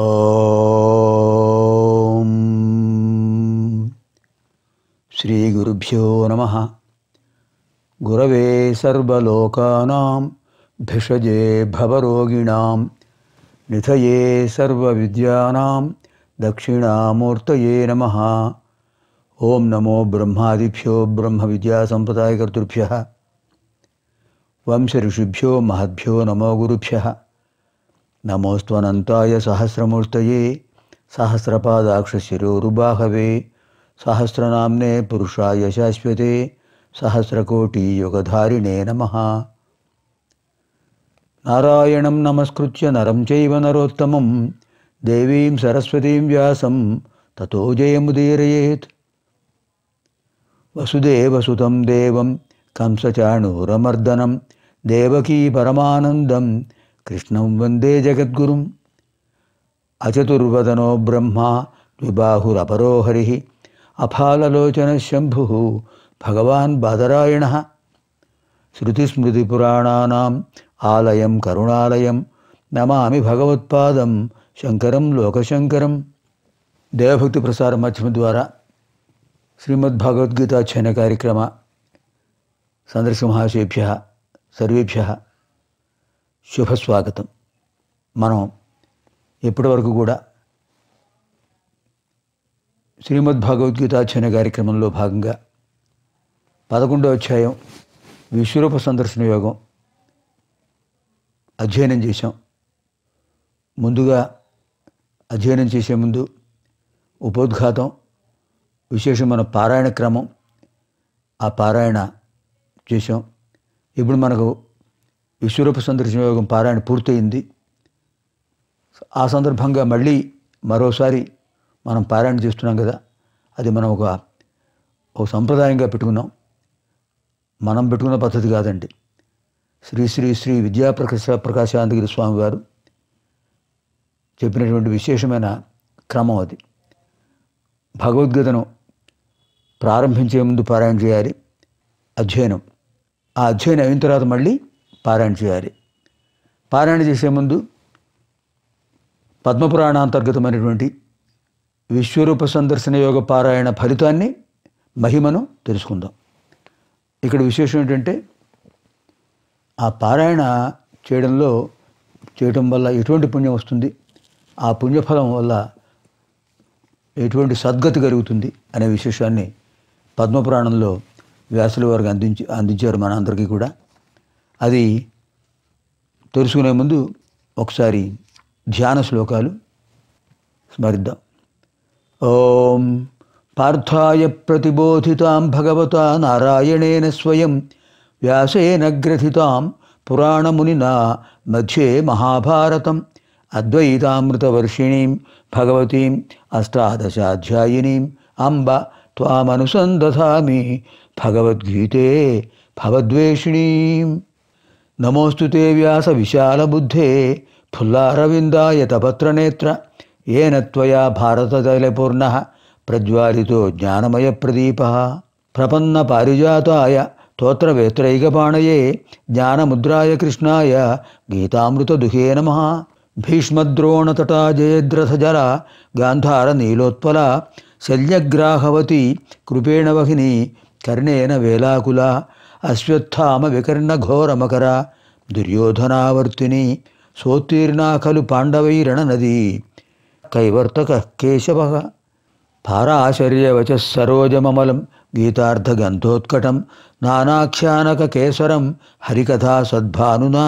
ఓం శ్రీ గురుభ్యో నమ గురవే సర్వోకానాం భిషజే భవరోగిణాం నిధయే సర్వవిద్యానాం దక్షిణామూర్తయే నమ ఓం నమో బ్రహ్మాదిభ్యో బ్రహ్మ విద్యా సంప్రదాయకర్తృభ్య వంశ ఋషిభ్యో మహద్భ్యో నమో గురుభ్య నమోస్త్వనంతాయ సహస్రమూర్తయే సహస్రపాదాక్షశిరోరుబాహవే సహస్రనామ్నే పురుషాయ శాశ్వతే సహస్రకోటీయుగధారిణే నమ నారాయణం నమస్కృత్య నరం చైవ నరోత్తమం దేవీం సరస్వతీం వ్యాసం తతో జయముదీరయేత్ వసుదేవసుతం దేవం కంసచాణూరమర్దనం దేవకీ పరమానందం కృష్ణం వందే జగద్గురుం అచతుర్వదనో బ్రహ్మ ద్విబాహురపరో హరి అఫాలలోచన శంభు భగవాన్ బాదరాయణ శృతిస్మృతిపురాణానాం ఆలయం కరుణాలయం నమామి భగవత్పాదం శంకరం లోకశంకరం దేవభక్తి ప్రసార మాధ్యమం ద్వారా శ్రీమద్ భగవద్గీతాధ్యయన కార్యక్రమ సందర్శమహాశేభ్య సర్వేభ్య శుభస్వాగతం మనం ఇప్పటి వరకు కూడా శ్రీమద్ భగవద్గీతాధ్యయన కార్యక్రమంలో భాగంగా పదకొండో అధ్యాయం విశ్వరూప సందర్శన యోగం అధ్యయనం చేశాం ముందుగా అధ్యయనం చేసే ముందు ఉపోద్ఘాతం విశేషం మన పారాయణ క్రమం ఆ పారాయణ చేశాం ఇప్పుడు మనకు విశ్వరూప సందర్శన యోగం పారాయణ పూర్తయింది ఆ సందర్భంగా మళ్ళీ మరోసారి మనం పారాయణ చేస్తున్నాం కదా అది మనం ఒక ఒక సంప్రదాయంగా పెట్టుకున్నాం మనం పెట్టుకున్న పద్ధతి కాదండి శ్రీ శ్రీ శ్రీ విద్యాప్రకాశ ప్రకాశానందగిరి స్వామి గారు చెప్పినటువంటి విశేషమైన క్రమం అది భగవద్గీతను ప్రారంభించే ముందు పారాయణ చేయాలి అధ్యయనం ఆ అధ్యయనం అయిన తర్వాత మళ్ళీ పారాయణ చేయాలి పారాయణ చేసే ముందు అంతర్గతమైనటువంటి విశ్వరూప సందర్శన యోగ పారాయణ ఫలితాన్ని మహిమను తెలుసుకుందాం ఇక్కడ విశేషం ఏంటంటే ఆ పారాయణ చేయడంలో చేయటం వల్ల ఎటువంటి పుణ్యం వస్తుంది ఆ పుణ్యఫలం వల్ల ఎటువంటి సద్గతి కలుగుతుంది అనే విశేషాన్ని పద్మపురాణంలో వ్యాసుల వారికి అందించి అందించారు మనందరికీ కూడా అది తెలుసుకునే ముందు ఒకసారి ధ్యాన శ్లోకాలు స్మరిద్దాం ఓం పార్థాయ ప్రతిబోధితాం భగవత నారాయణేన స్వయం వ్యాసేన గ్రథితాం పురాణమునినా మధ్యే మహాభారతం అద్వైతామృతవర్షిణీం భగవతీం అష్టాదశాధ్యాయినీం అంబ త్వామనుసందధామి భగవద్గీతే భవద్వేషిణీం నమోస్తుతే వ్యాస విశాలబుద్ధే ఫుల్లారవిందాయ తపత్రనేత్ర ఏన త్వయా భారతతైలపూర్ణ ప్రజ్వాలితో జ్ఞానమయ ప్రదీప ప్రపన్న పారిజాతాయ తోత్రవేత్రైకపాణయే జ్ఞానముద్రాయ కృష్ణాయ గీతామృతదుహే నమ భీష్మద్రోణతటా జయద్రథజల గాంధార నీలోత్పల శల్యగ్రాహవతి కృపేణ వహిని కర్ణేన వేలాకుల అశ్వత్థామ వికర్ణ ఘోరమకర దుర్యోధనావర్తిని సోత్తీర్ణా పాండవైరణ పాండవైరణనది కైవర్తక కేశవ పారాశర్యవచ సరోజమమలం గీతార్థగంధోత్కటం నానాఖ్యానక కేసరం హరికథా సద్భానునా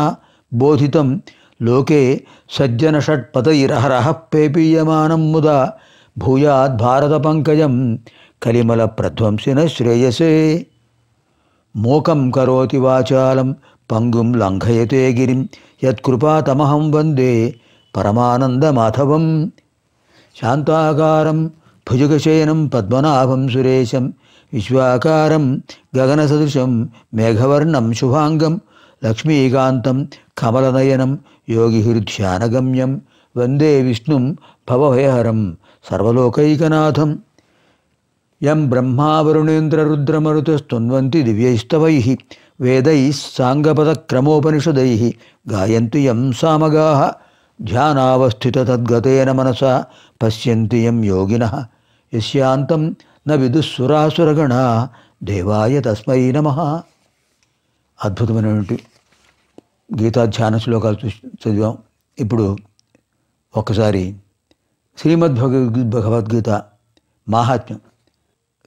బోధితం లోకే సజ్జన షట్పతైరహరహ పేపీయమానం ముదా పంకజం కలిమల ప్రధ్వంసిన శ్రేయసే മൂകം കരോതി വാചാലം പങ്കും ലംഘയത്തെ ഗിരിം യത്കൃപാതമഹം വന്ദേ പരമാനന്ദമാധവം ശാന്താകാരം ഭുജഗശയനം പത്മനാഭം സുരേശം വിശ്വാകാരം ഗഗനസദൃശം മേഘവർണം ശുഭാംഗം ലക്ഷ്മീകാന്തം കമലനയനം യോഗിഹൃധ്യാനഗമ്യം വന്ദേ വിഷ്ണും ഭവഭയഹരം സർവലോകൈകനാഥം యం స్తున్వంతి దివ్యైస్తవై వేదై సాంగపదక్రమోపనిషదై గాయంతి యం సామగా ధ్యానావస్థిత తద్గతేన మనస పశ్యంతి యం యోగిన యశ్యాంతం న విదుస్సురాసురగణ దేవాయ తస్మై నమ అద్భుతమైనటువంటి గీతాధ్యాన శ్లోకాలు చదివాం ఇప్పుడు ఒకసారి శ్రీమద్భగవద్గీత మాహాత్మ్యం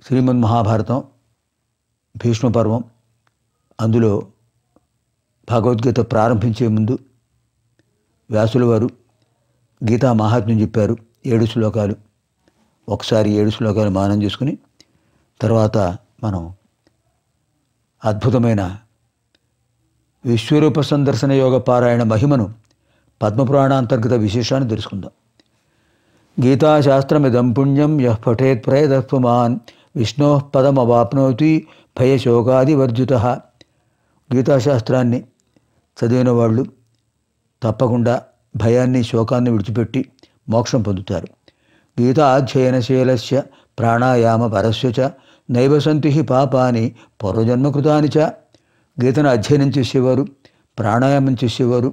శ్రీమద్ మహాభారతం భీష్మ పర్వం అందులో భగవద్గీత ప్రారంభించే ముందు వ్యాసుల వారు గీతా మహాత్మ్యం చెప్పారు ఏడు శ్లోకాలు ఒకసారి ఏడు శ్లోకాలు మానం చేసుకుని తర్వాత మనం అద్భుతమైన విశ్వరూప సందర్శన యోగ పారాయణ మహిమను పద్మపురాణాంతర్గత విశేషాన్ని తెలుసుకుందాం గీతాశాస్త్రమిదం పుణ్యం యహ్ పఠేత్ ప్రయదత్వమాన్ విష్ణో పదమవాప్నోతి భయశోకాదివర్జిత గీతాశాస్త్రాన్ని చదివిన వాళ్ళు తప్పకుండా భయాన్ని శోకాన్ని విడిచిపెట్టి మోక్షం పొందుతారు గీతాధ్యయనశీలస్య ప్రాణాయామ పరస్య చ నైవ సంతి పాపాని పూర్వజన్మకృతాని చ గీతను అధ్యయనం చేసేవారు ప్రాణాయామం చేసేవారు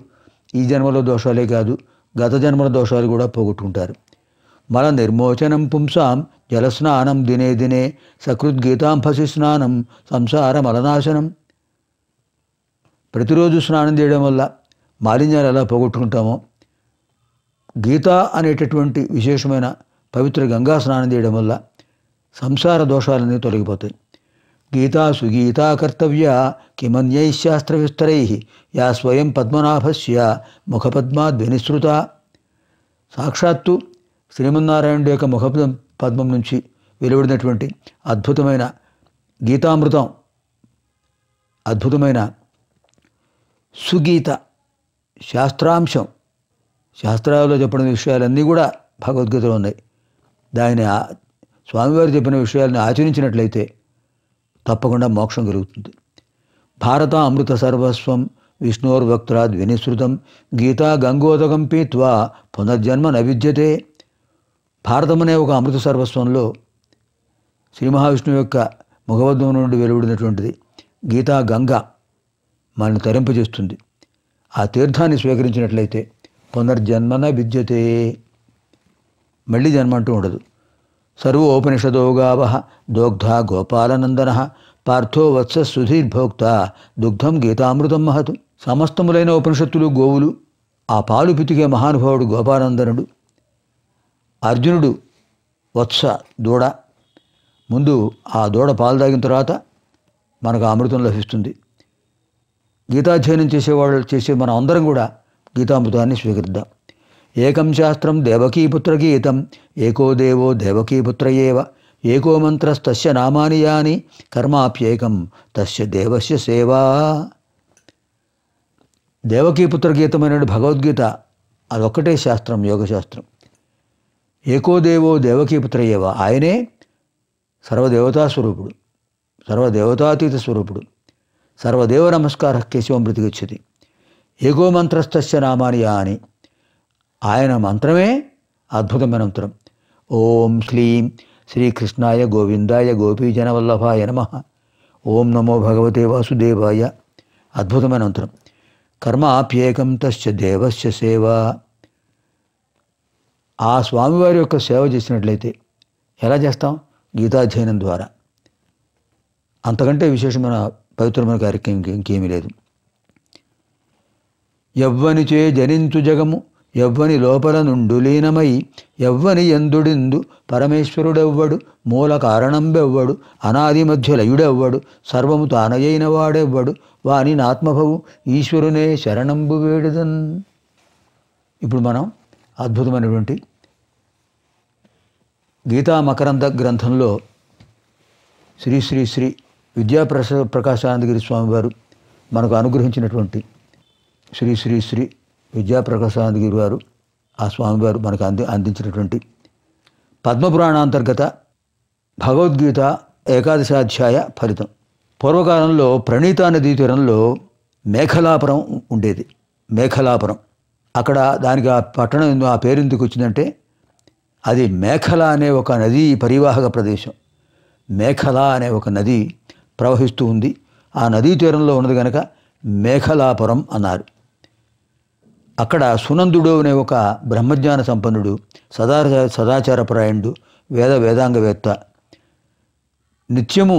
ఈ జన్మలో దోషాలే కాదు గత జన్మల దోషాలు కూడా పోగొట్టుకుంటారు మల నిర్మోచనం పుంసాం జలస్నానం దినే దినే సకృద్గీతాంభసి స్నానం సంసార మలనాశనం ప్రతిరోజు స్నానం చేయడం వల్ల మాలిన్యాలు ఎలా పోగొట్టుకుంటామో గీత అనేటటువంటి విశేషమైన పవిత్ర గంగా స్నానం చేయడం వల్ల సంసార దోషాలన్నీ తొలగిపోతాయి గీతా సుగీత కర్తవ్య కిమన్యై శాస్త్ర విస్తరై యా స్వయం పద్మనాభస్య ధ్వనిశ్రుత సాక్షాత్తు శ్రీమన్నారాయణుడి యొక్క ముఖ పద్మం నుంచి వెలువడినటువంటి అద్భుతమైన గీతామృతం అద్భుతమైన సుగీత శాస్త్రాంశం శాస్త్రాల్లో చెప్పిన విషయాలన్నీ కూడా భగవద్గీతలో ఉన్నాయి దాని స్వామివారు చెప్పిన విషయాలను ఆచరించినట్లయితే తప్పకుండా మోక్షం కలుగుతుంది భారత అమృత సర్వస్వం విష్ణోర్వక్త్రాద్ వినిశ్రుతం గీతా గంగోదకం పీత్వా పునర్జన్మ నవిద్యతే భారతమనే ఒక అమృత సర్వస్వంలో శ్రీ మహావిష్ణువు యొక్క ముఖవద్దం నుండి వెలువడినటువంటిది గీతా గంగ మనల్ని తరింపజేస్తుంది ఆ తీర్థాన్ని స్వీకరించినట్లయితే పునర్జన్మన విద్యతే మళ్ళీ జన్మ అంటూ ఉండదు సర్వోపనిషదోగావహ దోగ్ధ గోపాలనందన పార్థో వత్స సుధీర్భోక్త దుగ్ధం గీతామృతం మహతు సమస్తములైన ఉపనిషత్తులు గోవులు ఆ పాలు పితికే మహానుభావుడు గోపానందనుడు అర్జునుడు వత్స దూడ ముందు ఆ దూడ పాలు తాగిన తర్వాత మనకు అమృతం లభిస్తుంది గీతాధ్యయనం చేసేవాళ్ళు చేసే మనం అందరం కూడా గీతామృతాన్ని స్వీకరిద్దాం ఏకం శాస్త్రం దేవకీపుత్ర గీతం ఏకో దేవో దేవకీపుత్ర ఏవ ఏకో మంత్రస్తస్య నామాని యాని కర్మాప్యేకం తస్య దేవస్య సేవా దేవకీపుత్ర గీతమైన భగవద్గీత అదొక్కటే శాస్త్రం యోగశాస్త్రం ఏకోదేవో దేవకీపుత్రయేవ ఆయనే సర్వదేవతా స్వరూపుడు సర్వదేవతాతీత స్వరూపుడు సర్వదేవ నమస్కార కేశవం బ్రతికొచ్చింది ఏకో మంత్రస్థస్య నామాని అని ఆయన మంత్రమే అద్భుతమైన మంత్రం ఓం శ్లీం శ్రీకృష్ణాయ గోవిందాయ గోపీజనవల్లభాయ నమ ఓం నమో భగవతే వాసుదేవాయ అద్భుతమైన మంత్రం కర్మాప్యేకం తస్య దేవస్య సేవా ఆ స్వామివారి యొక్క సేవ చేసినట్లయితే ఎలా చేస్తాం గీతాధ్యయనం ద్వారా అంతకంటే విశేషమైన పవిత్రమైన కార్యక్రమం ఇంకేమీ లేదు ఎవ్వని చే జనించు జగము ఎవ్వని లోపల నుండు లీనమై ఎవ్వని ఎందుడిందు పరమేశ్వరుడెవ్వడు మూల కారణంబెవ్వడు అనాది మధ్య లయుడెవ్వడు సర్వము తానయైన వాడెవ్వడు వాని నాత్మభవు ఈశ్వరునే శరణంబు వేడుదన్ ఇప్పుడు మనం అద్భుతమైనటువంటి గీతా మకరంద గ్రంథంలో శ్రీ శ్రీ శ్రీ విద్యాప్రస ప్రకాశానందగిరి స్వామివారు మనకు అనుగ్రహించినటువంటి శ్రీ శ్రీ శ్రీ విద్యాప్రకాశానందగిరి వారు ఆ స్వామివారు మనకు అంది అందించినటువంటి పద్మపురాణాంతర్గత భగవద్గీత ఏకాదశాధ్యాయ ఫలితం పూర్వకాలంలో ప్రణీతా నదీ తీరంలో మేఖలాపురం ఉండేది మేఖలాపురం అక్కడ దానికి ఆ పట్టణం ఆ పేరు ఎందుకు వచ్చిందంటే అది మేఖల అనే ఒక నదీ పరివాహక ప్రదేశం మేఖల అనే ఒక నది ప్రవహిస్తూ ఉంది ఆ నదీ తీరంలో ఉన్నది కనుక మేఖలాపురం అన్నారు అక్కడ సునందుడు అనే ఒక బ్రహ్మజ్ఞాన సంపన్నుడు సదా సదాచారపరాయణుడు వేద వేదాంగవేత్త నిత్యము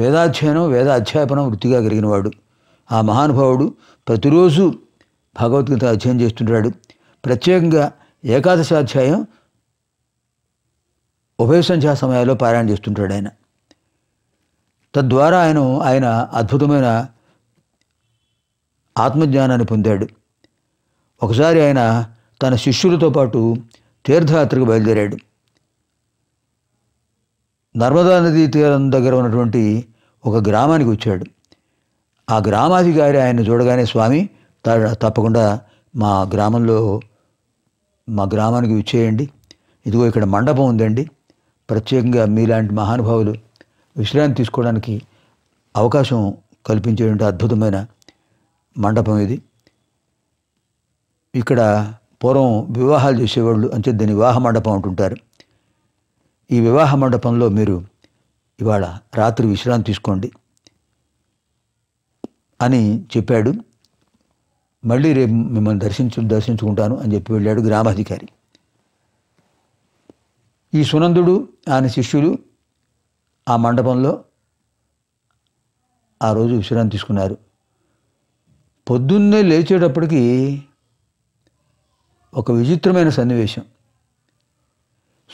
వేదాధ్యయనం వేద అధ్యాపనం వృత్తిగా కలిగినవాడు ఆ మహానుభావుడు ప్రతిరోజు భగవద్గీత అధ్యయనం చేస్తుంటాడు ప్రత్యేకంగా ఏకాదశాధ్యాయం ఉభయ సంధ్యా సమయాల్లో పారాయణ చేస్తుంటాడు ఆయన తద్వారా ఆయన ఆయన అద్భుతమైన ఆత్మజ్ఞానాన్ని పొందాడు ఒకసారి ఆయన తన శిష్యులతో పాటు తీర్థయాత్రకు బయలుదేరాడు నర్మదా నదీ తీరం దగ్గర ఉన్నటువంటి ఒక గ్రామానికి వచ్చాడు ఆ గ్రామాధికారి ఆయన చూడగానే స్వామి తప్పకుండా మా గ్రామంలో మా గ్రామానికి విచ్చేయండి ఇదిగో ఇక్కడ మండపం ఉందండి ప్రత్యేకంగా మీలాంటి మహానుభావులు విశ్రాంతి తీసుకోవడానికి అవకాశం కల్పించేటువంటి అద్భుతమైన మండపం ఇది ఇక్కడ పూర్వం వివాహాలు చేసేవాళ్ళు అంటే దీని వివాహ మండపం అంటుంటారు ఈ వివాహ మండపంలో మీరు ఇవాళ రాత్రి విశ్రాంతి తీసుకోండి అని చెప్పాడు మళ్ళీ రేపు మిమ్మల్ని దర్శించు దర్శించుకుంటాను అని చెప్పి వెళ్ళాడు గ్రామాధికారి ఈ సునందుడు ఆయన శిష్యులు ఆ మండపంలో ఆ రోజు విశ్రాంతి తీసుకున్నారు పొద్దున్నే లేచేటప్పటికి ఒక విచిత్రమైన సన్నివేశం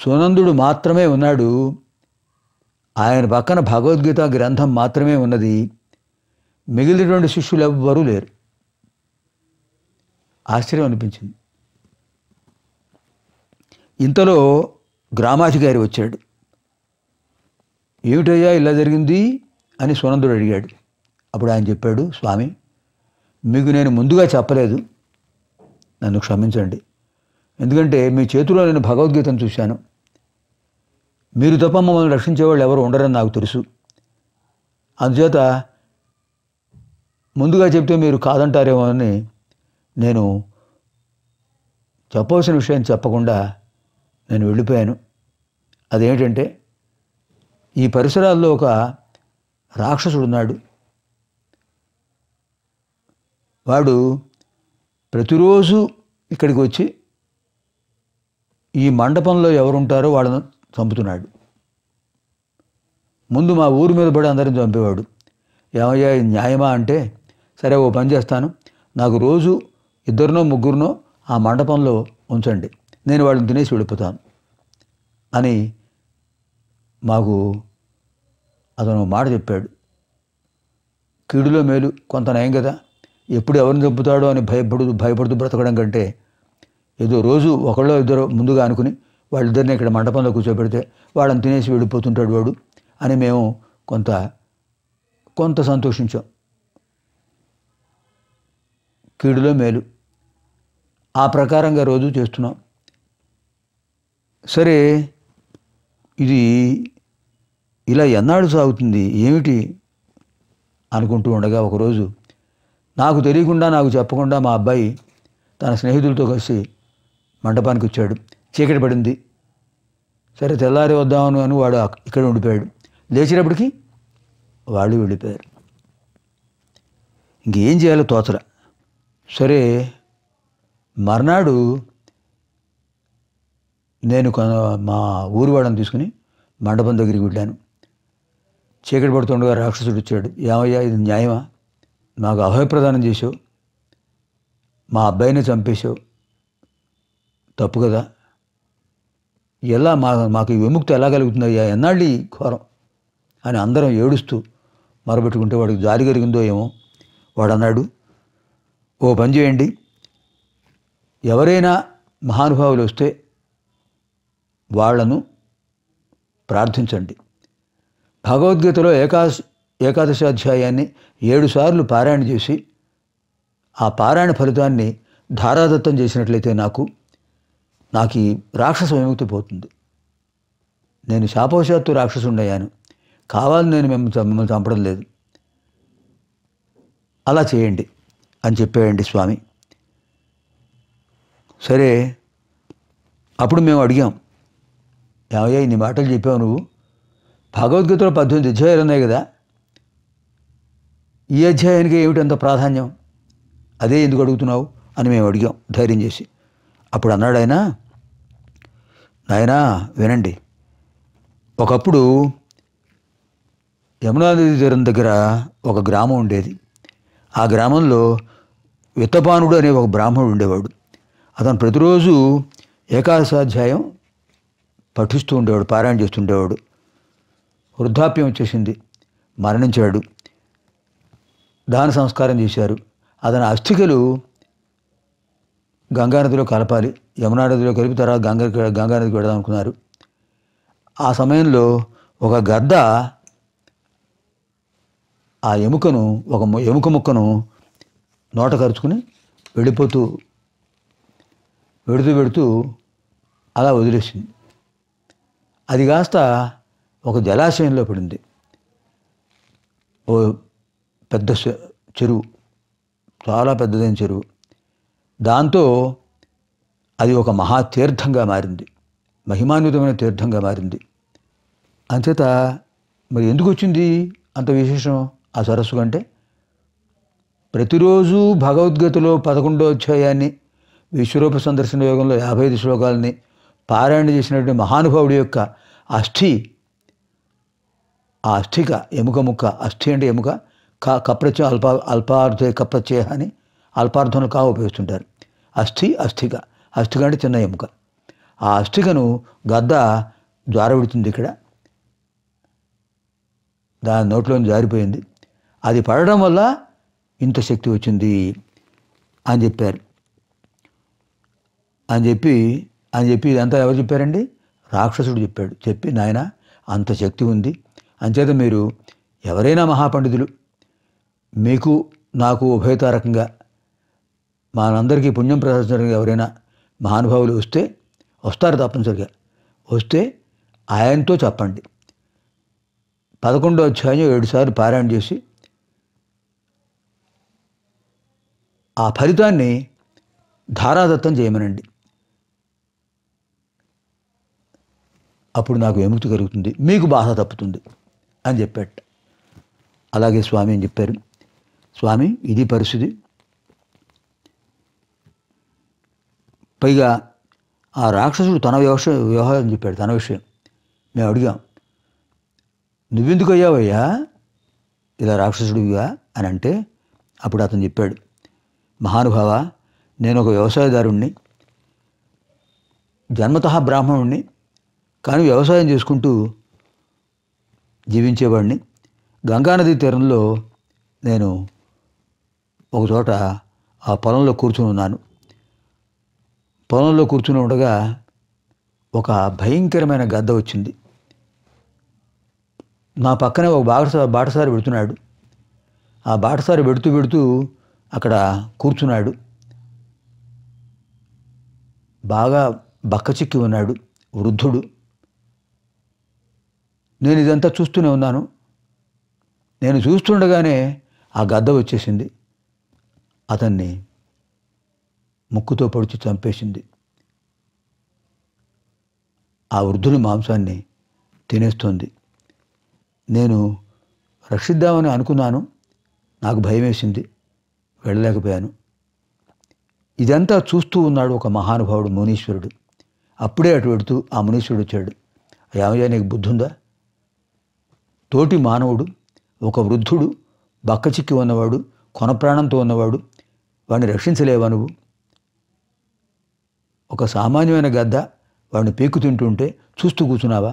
సునందుడు మాత్రమే ఉన్నాడు ఆయన పక్కన భగవద్గీత గ్రంథం మాత్రమే ఉన్నది మిగిలినటువంటి శిష్యులు ఎవ్వరూ లేరు ఆశ్చర్యం అనిపించింది ఇంతలో గ్రామాధికారి వచ్చాడు ఏమిటయ్యా ఇలా జరిగింది అని సునందుడు అడిగాడు అప్పుడు ఆయన చెప్పాడు స్వామి మీకు నేను ముందుగా చెప్పలేదు నన్ను క్షమించండి ఎందుకంటే మీ చేతిలో నేను భగవద్గీతను చూశాను మీరు తప్ప మమ్మల్ని రక్షించేవాళ్ళు ఎవరు ఉండరని నాకు తెలుసు అందుచేత ముందుగా చెప్తే మీరు కాదంటారేమో అని నేను చెప్పవలసిన విషయం చెప్పకుండా నేను వెళ్ళిపోయాను అదేంటంటే ఈ పరిసరాల్లో ఒక రాక్షసుడు ఉన్నాడు వాడు ప్రతిరోజు ఇక్కడికి వచ్చి ఈ మండపంలో ఎవరుంటారో వాళ్ళని చంపుతున్నాడు ముందు మా ఊరు మీద పడి అందరిని చంపేవాడు ఏమయ్యా న్యాయమా అంటే సరే ఓ పని చేస్తాను నాకు రోజు ఇద్దరినో ముగ్గురునో ఆ మండపంలో ఉంచండి నేను వాళ్ళని తినేసి వెళ్ళిపోతాను అని మాకు అతను మాట చెప్పాడు కీడులో మేలు కొంత నయం కదా ఎప్పుడు ఎవరిని చంపుతాడో అని భయపడు భయపడుతూ బ్రతకడం కంటే ఏదో రోజు ఒకళ్ళో ఇద్దరు ముందుగా అనుకుని వాళ్ళిద్దరిని ఇక్కడ మండపంలో కూర్చోబెడితే వాళ్ళని తినేసి వెళ్ళిపోతుంటాడు వాడు అని మేము కొంత కొంత సంతోషించాం కీడులో మేలు ఆ ప్రకారంగా రోజు చేస్తున్నాం సరే ఇది ఇలా ఎన్నాడు సాగుతుంది ఏమిటి అనుకుంటూ ఉండగా ఒకరోజు నాకు తెలియకుండా నాకు చెప్పకుండా మా అబ్బాయి తన స్నేహితులతో కలిసి మండపానికి వచ్చాడు చీకటి పడింది సరే తెల్లారి వద్దామను అని వాడు ఇక్కడ ఉండిపోయాడు లేచినప్పటికీ వాళ్ళు వెళ్ళిపోయారు ఇంకేం చేయాలో తోచరా సరే మర్నాడు నేను మా ఊరువాడని తీసుకుని మండపం దగ్గరికి వెళ్ళాను చీకటి పడుతుండగా రాక్షసుడు వచ్చాడు ఏమయ్యా ఇది న్యాయమా నాకు అభయప్రదానం చేసావు మా అబ్బాయిని చంపేశావు తప్పు కదా ఎలా మా మాకు ఈ విముక్తి ఎలా కలుగుతుందయ్యా ఎన్నాళ్ళు ఘోరం అని అందరం ఏడుస్తూ మరబెట్టుకుంటే వాడికి జారి కలిగిందో ఏమో వాడు అన్నాడు ఓ పని చేయండి ఎవరైనా మహానుభావులు వస్తే ప్రార్థించండి భగవద్గీతలో ఏకాశ అధ్యాయాన్ని ఏడుసార్లు పారాయణ చేసి ఆ పారాయణ ఫలితాన్ని ధారాదత్తం చేసినట్లయితే నాకు నాకు ఈ రాక్షస విముక్తి పోతుంది నేను శాపవశాత్తు రాక్షసుండయ్యాను కావాలని నేను మిమ్మల్ని చంపడం లేదు అలా చేయండి అని చెప్పేయండి స్వామి సరే అప్పుడు మేము అడిగాం ఏమయ్యా ఇన్ని మాటలు చెప్పావు నువ్వు భగవద్గీతలో పద్దెనిమిది అధ్యాయాలు ఉన్నాయి కదా ఈ అధ్యాయానికి ఏమిటంత ప్రాధాన్యం అదే ఎందుకు అడుగుతున్నావు అని మేము అడిగాం ధైర్యం చేసి అప్పుడు అన్నాడు ఆయన నాయనా వినండి ఒకప్పుడు యమునానది తీరం దగ్గర ఒక గ్రామం ఉండేది ఆ గ్రామంలో విత్తపానుడు అనే ఒక బ్రాహ్మణుడు ఉండేవాడు అతను ప్రతిరోజు ఏకాదశాధ్యాయం పఠిస్తూ ఉండేవాడు పారాయణ చేస్తుండేవాడు వృద్ధాప్యం వచ్చేసింది మరణించాడు దాన సంస్కారం చేశారు అతని అస్థికలు గంగానదిలో కలపాలి యమునానదిలో నదిలో కలిపి తర్వాత గంగా గంగానదికి పెడదాం అనుకున్నారు ఆ సమయంలో ఒక గద్ద ఆ ఎముకను ఒక ఎముక ముక్కను నోట కరుచుకుని వెళ్ళిపోతూ పెడుతూ పెడుతూ అలా వదిలేసింది అది కాస్త ఒక జలాశయంలో పడింది ఓ పెద్ద చెరువు చాలా పెద్దదైన చెరువు దాంతో అది ఒక మహా తీర్థంగా మారింది మహిమాన్వితమైన తీర్థంగా మారింది అంచేత మరి ఎందుకు వచ్చింది అంత విశేషం ఆ సరస్సు కంటే ప్రతిరోజు భగవద్గీతలో పదకొండో అధ్యాయాన్ని విశ్వరూప సందర్శన యోగంలో యాభై ఐదు శ్లోకాలని పారాయణ చేసినటువంటి మహానుభావుడి యొక్క అస్థి ఆ అస్థిక ఎముక ముక్క అస్థి అంటే ఎముక కా కప్రత్యయం అల్ప అల్పార్థ కప్రత్యయ అని అల్పార్థంలో కా ఉపయోగిస్తుంటారు అస్థి అస్థిక అస్థిక అంటే చిన్న ఎముక ఆ అస్థికను గద్ద విడుతుంది ఇక్కడ దాని నోట్లోని జారిపోయింది అది పడడం వల్ల ఇంత శక్తి వచ్చింది అని చెప్పారు అని చెప్పి అని చెప్పి ఇదంతా ఎవరు చెప్పారండి రాక్షసుడు చెప్పాడు చెప్పి నాయన అంత శక్తి ఉంది అంచేత మీరు ఎవరైనా మహాపండితులు మీకు నాకు ఉభయతారకంగా మనందరికీ పుణ్యం ప్రదర్శించడానికి ఎవరైనా మహానుభావులు వస్తే వస్తారు తప్పనిసరిగా వస్తే ఆయనతో చెప్పండి పదకొండో అధ్యాయం ఏడుసార్లు పారాయణ చేసి ఆ ఫలితాన్ని ధారాదత్తం చేయమనండి అప్పుడు నాకు విముక్తి కలుగుతుంది మీకు బాధ తప్పుతుంది అని చెప్పాట అలాగే స్వామి అని చెప్పారు స్వామి ఇది పరిస్థితి పైగా ఆ రాక్షసుడు తన వ్యవస్థ వ్యవహారం అని చెప్పాడు తన విషయం మేము అడిగాం నువ్వెందుకు అయ్యావయ్యా ఇలా రాక్షసుడివిగా అని అంటే అప్పుడు అతను చెప్పాడు మహానుభావ నేను ఒక వ్యవసాయదారుణ్ణి జన్మత బ్రాహ్మణుణ్ణి కానీ వ్యవసాయం చేసుకుంటూ జీవించేవాడిని గంగానది తీరంలో నేను ఒకచోట ఆ పొలంలో కూర్చుని ఉన్నాను పొలంలో కూర్చుని ఉండగా ఒక భయంకరమైన గద్ద వచ్చింది మా పక్కనే ఒక బాటసారి బాటసారి పెడుతున్నాడు ఆ బాటసారి పెడుతూ పెడుతూ అక్కడ కూర్చున్నాడు బాగా బక్క చిక్కి ఉన్నాడు వృద్ధుడు నేను ఇదంతా చూస్తూనే ఉన్నాను నేను చూస్తుండగానే ఆ గద్ద వచ్చేసింది అతన్ని ముక్కుతో పొడిచి చంపేసింది ఆ వృద్ధుని మాంసాన్ని తినేస్తుంది నేను రక్షిద్దామని అనుకున్నాను నాకు భయం వేసింది వెళ్ళలేకపోయాను ఇదంతా చూస్తూ ఉన్నాడు ఒక మహానుభావుడు మునీశ్వరుడు అప్పుడే అటు పెడుతూ ఆ మునీశ్వరుడు వచ్చాడు ఏమయ్యా నీకు బుద్ధి ఉందా తోటి మానవుడు ఒక వృద్ధుడు బక్కచిక్కి ఉన్నవాడు కొనప్రాణంతో ఉన్నవాడు వాడిని రక్షించలేవా నువ్వు ఒక సామాన్యమైన గద్ద వాడిని పీకుతుంటుంటే చూస్తూ కూర్చున్నావా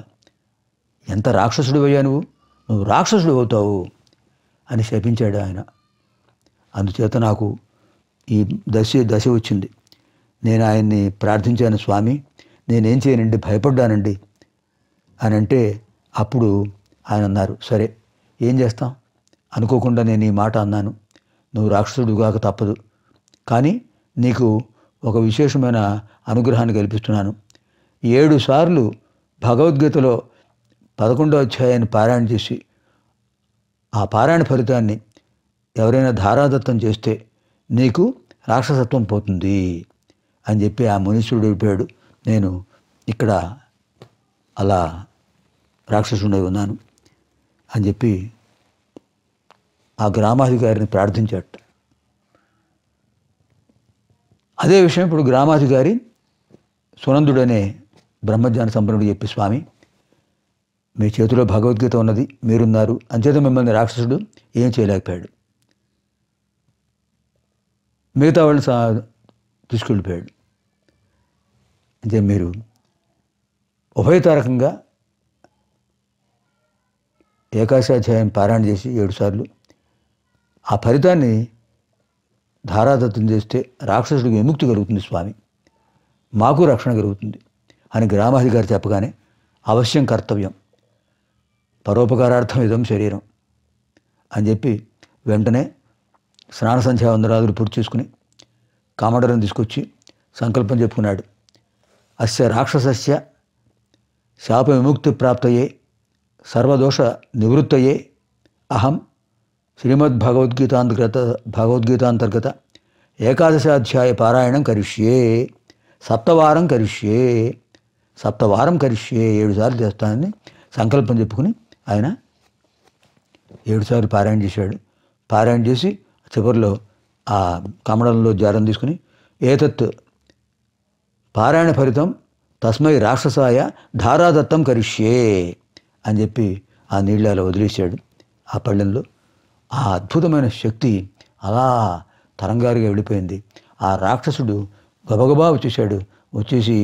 ఎంత రాక్షసుడు అయ్యా నువ్వు నువ్వు రాక్షసుడు అవుతావు అని శపించాడు ఆయన అందుచేత నాకు ఈ దశ దశ వచ్చింది నేను ఆయన్ని ప్రార్థించాను స్వామి నేనేం చేయనండి భయపడ్డానండి అని అంటే అప్పుడు ఆయన అన్నారు సరే ఏం చేస్తాం అనుకోకుండా నేను ఈ మాట అన్నాను నువ్వు రాక్షసుడుగాక తప్పదు కానీ నీకు ఒక విశేషమైన అనుగ్రహాన్ని కల్పిస్తున్నాను ఏడు సార్లు భగవద్గీతలో పదకొండో అధ్యాయాన్ని పారాయణ చేసి ఆ పారాయణ ఫలితాన్ని ఎవరైనా ధారాదత్తం చేస్తే నీకు రాక్షసత్వం పోతుంది అని చెప్పి ఆ మునీశ్వరుడు వెళ్ళిపోయాడు నేను ఇక్కడ అలా రాక్షసుడై ఉన్నాను అని చెప్పి ఆ గ్రామాధికారిని ప్రార్థించాడు అదే విషయం ఇప్పుడు గ్రామాధికారి సునందుడనే బ్రహ్మజ్ఞాన సంపన్నుడు చెప్పి స్వామి మీ చేతిలో భగవద్గీత ఉన్నది మీరున్నారు అంచేత మిమ్మల్ని రాక్షసుడు ఏం చేయలేకపోయాడు మిగతా వాళ్ళని సా తీసుకెళ్ళిపోయాడు అంటే మీరు ఉభయతారకంగా ఏకాశాధ్యాయం పారాయణ చేసి ఏడుసార్లు ఆ ఫలితాన్ని ధారాదత్తం చేస్తే రాక్షసుడికి విముక్తి కలుగుతుంది స్వామి మాకు రక్షణ కలుగుతుంది అని గ్రామాధికారి చెప్పగానే అవశ్యం కర్తవ్యం పరోపకారార్థం ఇదం శరీరం అని చెప్పి వెంటనే స్నాన సంధ్యా వందరాదులు పూర్తి చేసుకుని కామడరం తీసుకొచ్చి సంకల్పం చెప్పుకున్నాడు అస్య రాక్షసస్య శాప విముక్తి ప్రాప్తయ్యే సర్వదోష నివృత్తయే అహం శ్రీమద్భగవద్గీతాంతర్గత భగవద్గీతాంతర్గత ఏకాదశాధ్యాయ పారాయణం కరిష్యే సప్తవారం కరిష్యే సప్తవారం కరిష్యే ఏడుసార్లు చేస్తానని సంకల్పం చెప్పుకుని ఆయన ఏడుసార్లు పారాయణ చేశాడు పారాయణ చేసి చివరిలో ఆ కమడంలో జారం తీసుకుని ఏతత్ పారాయణ ఫలితం తస్మై రాక్షసాయ ధారాదత్తం కరిష్యే అని చెప్పి ఆ నీళ్ళు అలా వదిలేశాడు ఆ పళ్ళెంలో ఆ అద్భుతమైన శక్తి అలా తరంగారుగా వెళ్ళిపోయింది ఆ రాక్షసుడు గబగబా వచ్చేసాడు వచ్చేసి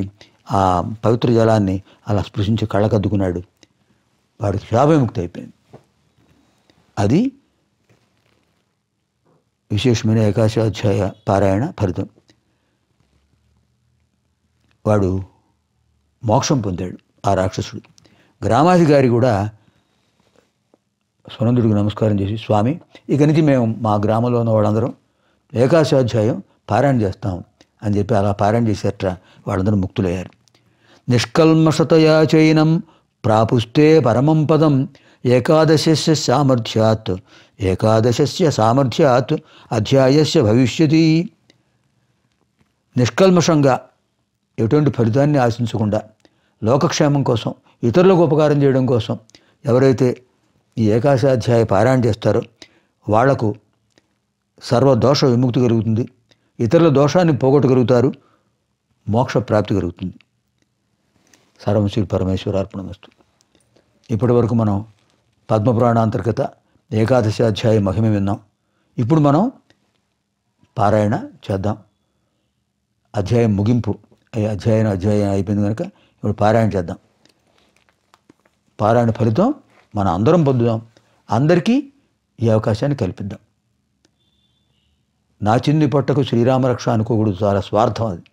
ఆ పవిత్ర జలాన్ని అలా స్పృశించి కళ్ళకద్దుకున్నాడు వాడు శాపవిముక్తి అయిపోయింది అది విశేషమైన ఏకాశాధ్యాయ పారాయణ ఫలితం వాడు మోక్షం పొందాడు ఆ రాక్షసుడు గ్రామాధికారి కూడా సునందుడికి నమస్కారం చేసి స్వామి ఇక నుంచి మేము మా గ్రామంలో ఉన్న వాళ్ళందరం ఏకాశాధ్యాయం పారాయణ చేస్తాం అని చెప్పి అలా పారాయణ చేసేట వాళ్ళందరూ ముక్తులయ్యారు నిష్కల్మషతయా చైనం ప్రాపుస్తే పరమం పదం ఏకాదశస్య సామర్థ్యాత్ ఏకాదశస్య సామర్థ్యాత్ అధ్యాయస్య భవిష్యతి నిష్కల్మషంగా ఎటువంటి ఫలితాన్ని ఆశించకుండా లోకక్షేమం కోసం ఇతరులకు ఉపకారం చేయడం కోసం ఎవరైతే ఈ ఏకాశాధ్యాయ పారాయణ చేస్తారో వాళ్లకు సర్వదోష విముక్తి కలుగుతుంది ఇతరుల దోషాన్ని పోగొట్టగలుగుతారు మోక్ష ప్రాప్తి కలుగుతుంది సర్వం శ్రీ వస్తు ఇప్పటి వరకు మనం పద్మపురాణాంతర్గత అధ్యాయ మహిమ విన్నాం ఇప్పుడు మనం పారాయణ చేద్దాం అధ్యాయం ముగింపు అధ్యాయం అధ్యాయం అయిపోయింది కనుక ఇప్పుడు పారాయణ చేద్దాం పారాయణ ఫలితం మనం అందరం పొందుదాం అందరికీ ఈ అవకాశాన్ని కల్పిద్దాం నా చిన్ని పొట్టకు శ్రీరామరక్ష అనుకోకూడదు చాలా స్వార్థం అది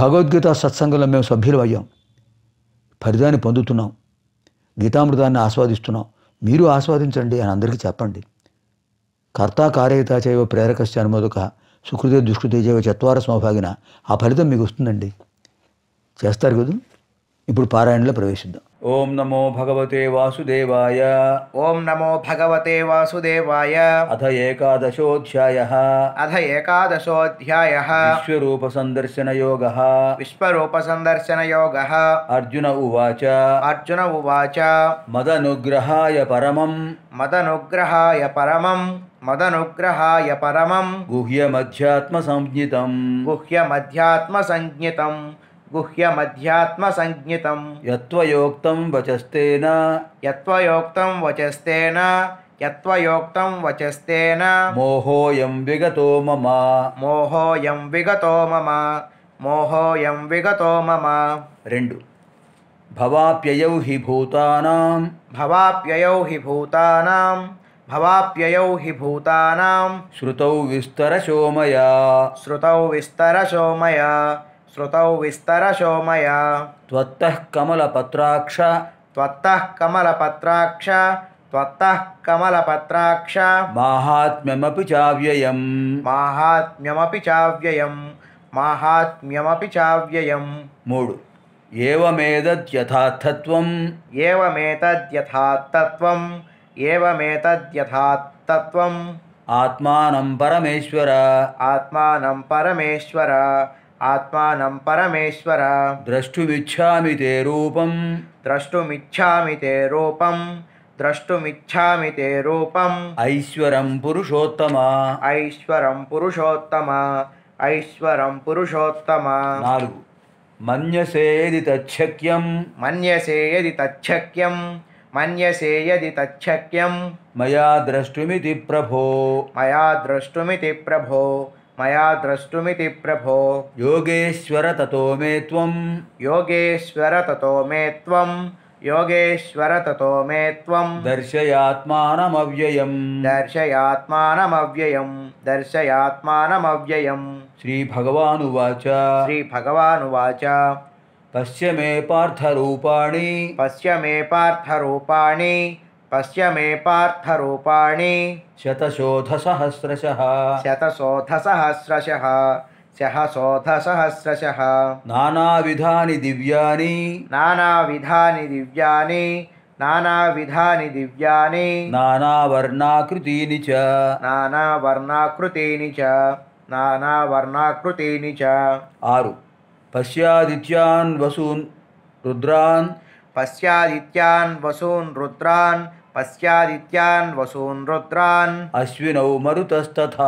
భగవద్గీత సత్సంగంలో మేము సభ్యులు అయ్యాం ఫలితాన్ని పొందుతున్నాం గీతామృతాన్ని ఆస్వాదిస్తున్నాం మీరు ఆస్వాదించండి అని అందరికీ చెప్పండి కర్త కార్యత చేయవ ప్రేరకస్య అనుమోదక సుకృతే దుష్కృతి చేయవ చత్వార స్వభాగిన ఆ ఫలితం మీకు వస్తుందండి చేస్తారు కదా इप् पारायण प्रवेशिताम् ओम नमो भगवते वासुदेवाय ओम नमो भगवते वासुदेवाय अध एकादशोऽध्यायः अध एकादशोऽध्यायः विश्वरूप सन्दर्शनयोगः विश्वरूपसन्दर्शनयोगः अर्जुन उवाच अर्जुन उवाच मदनुग्रहाय परमम् मदनुग्रहाय परमम् मदनुग्रहाय परमम् गुह्य मध्यात्मसंज्ञितम् गुह्य मध्यात्मसंज्ञितम् गुह्यमध्यात्म गुह्यमध्यात्मसञ्ज्ञितं यत्त्वयोक्तं वचस्तेन यत्त्वयोक्तं वचस्तेन यत्त्वयोक्तं वचस्तेन मोहोऽयं विगतो मम मोहोऽयं विगतो मम मोहोऽयं विगतो मम रेण्डु भवाप्ययौ हि भूतानां भवाप्ययौ हि भूतानां भवाप्ययौ हि भूतानां श्रुतौ विस्तरशोमया श्रुतौ विस्तरशोमया श्रुतौ विस्तरशोमय त्वत्तः कमलपत्राक्ष त्वत्तः कमलपत्राक्ष त्वत्तः कमलपत्राक्ष माहात्म्यमपि चाव्ययं माहात्म्यमपि चाव्ययं మాహాత్మ్యమపి చావ్యయం మూడు ఏవమేతద్యథార్థత్వం ఏవమేతద్యథార్థత్వం ఏవమేతద్యథార్థత్వం ఆత్మానం పరమేశ్వర ఆత్మానం పరమేశ్వర ఆత్మానం పరమేశ్వర ద్రష్టుమిచ్చామి తే రూపం ద్రష్టుమిచ్చామి తే రూపం ద్రష్టుమిచ్చామి తే రూపం ఐశ్వరం పురుషోత్తమ ఐశ్వరం పురుషోత్తమ ఐశ్వరం పురుషోత్తమ నాలుగు మన్యసేది తచ్చక్యం మన్యసేయది తచ్చక్యం మన్యసేయది తచ్చక్యం మయా ద్రష్టుమితి ప్రభో మయా ద్రష్టుమితి ప్రభో मया द्रष्टुमिति प्रभो योगेश्वर ततो मे त्वं योगेश्वर ततो मे त्वं योगेश्वर ततो मे त्वं दर्शयात्मानमव्ययं दर्शयात्मानमव्ययं दर्शयात्मानमव्ययं श्रीभगवानुवाच श्रीभगवानुवाच पश्य मे पार्थरूपाणि पश्य मे पार्थरूपाणि पार्थरूपाणि शतशोधसहस्रशः शतशोधसहस्रशः शहशोधसहस्रशः नानाविधानि दिव्यानि नानाविधानि दिव्यानि नानाविधानि दिव्यानि नानावर्णाकृतीनि च नानावर्णाकृतीनि च नानावर्णाकृतीनि च आरु पश्यादित्यान् वसून् रुद्रान् पश्यादित्यान् वसून् रुद्रान् पश्चादित्यान् वसून् रुद्रान् अश्विनौ मरुतस्तथा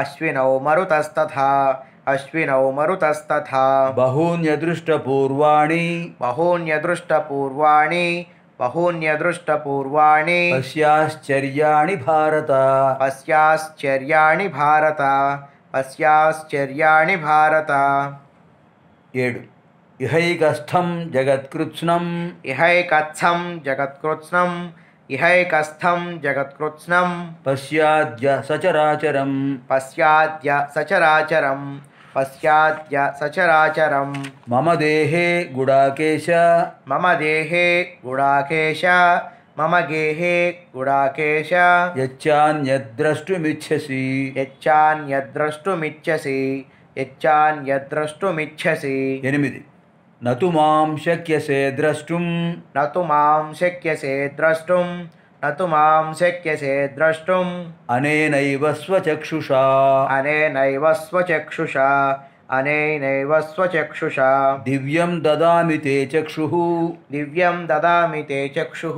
अश्विनौ मरुतस्तथा अश्विनौ मरुतस्तथा बहून्यदृष्टपूर्वाणि बहून्यदृष्टपूर्वाणि बहून्यदृष्टपूर्वाणि पश्याश्चर्याणि भारत पश्याश्चर्याणि भारत पश्याश्चर्याणि भारत एड् इहैकस्थं जगत्कृत्स्नम् इहैकत्स्थं जगत्कृत्स्नम् ఇహైకస్థం జగత్కృత్స్నం పశ్యాద్య సచరాచరం పశ్యాద్య సచరాచరం పశ్యాద్య సచరాచరం మమ దేహే గుడాకేశ మమ దేహే గుడాకేశ మమ గేహే గుడాకేశ యచ్చాన్యద్రష్టుమిచ్చసి యచ్చాన్యద్రష్టుమిచ్చసి యచ్చాన్యద్రష్టుమిచ్చసి ఎనిమిది न तु मां शक्यसे द्रष्टुं न तु मां शक्यसे द्रष्टुं न तु मां शक्यसे द्रष्टुम् अनेनैव स्वचक्षुषा अनेनैव स्वचक्षुषा अनेनैव स्वचक्षुषा दिव्यं ददामि ते चक्षुः दिव्यं ददामि ते चक्षुः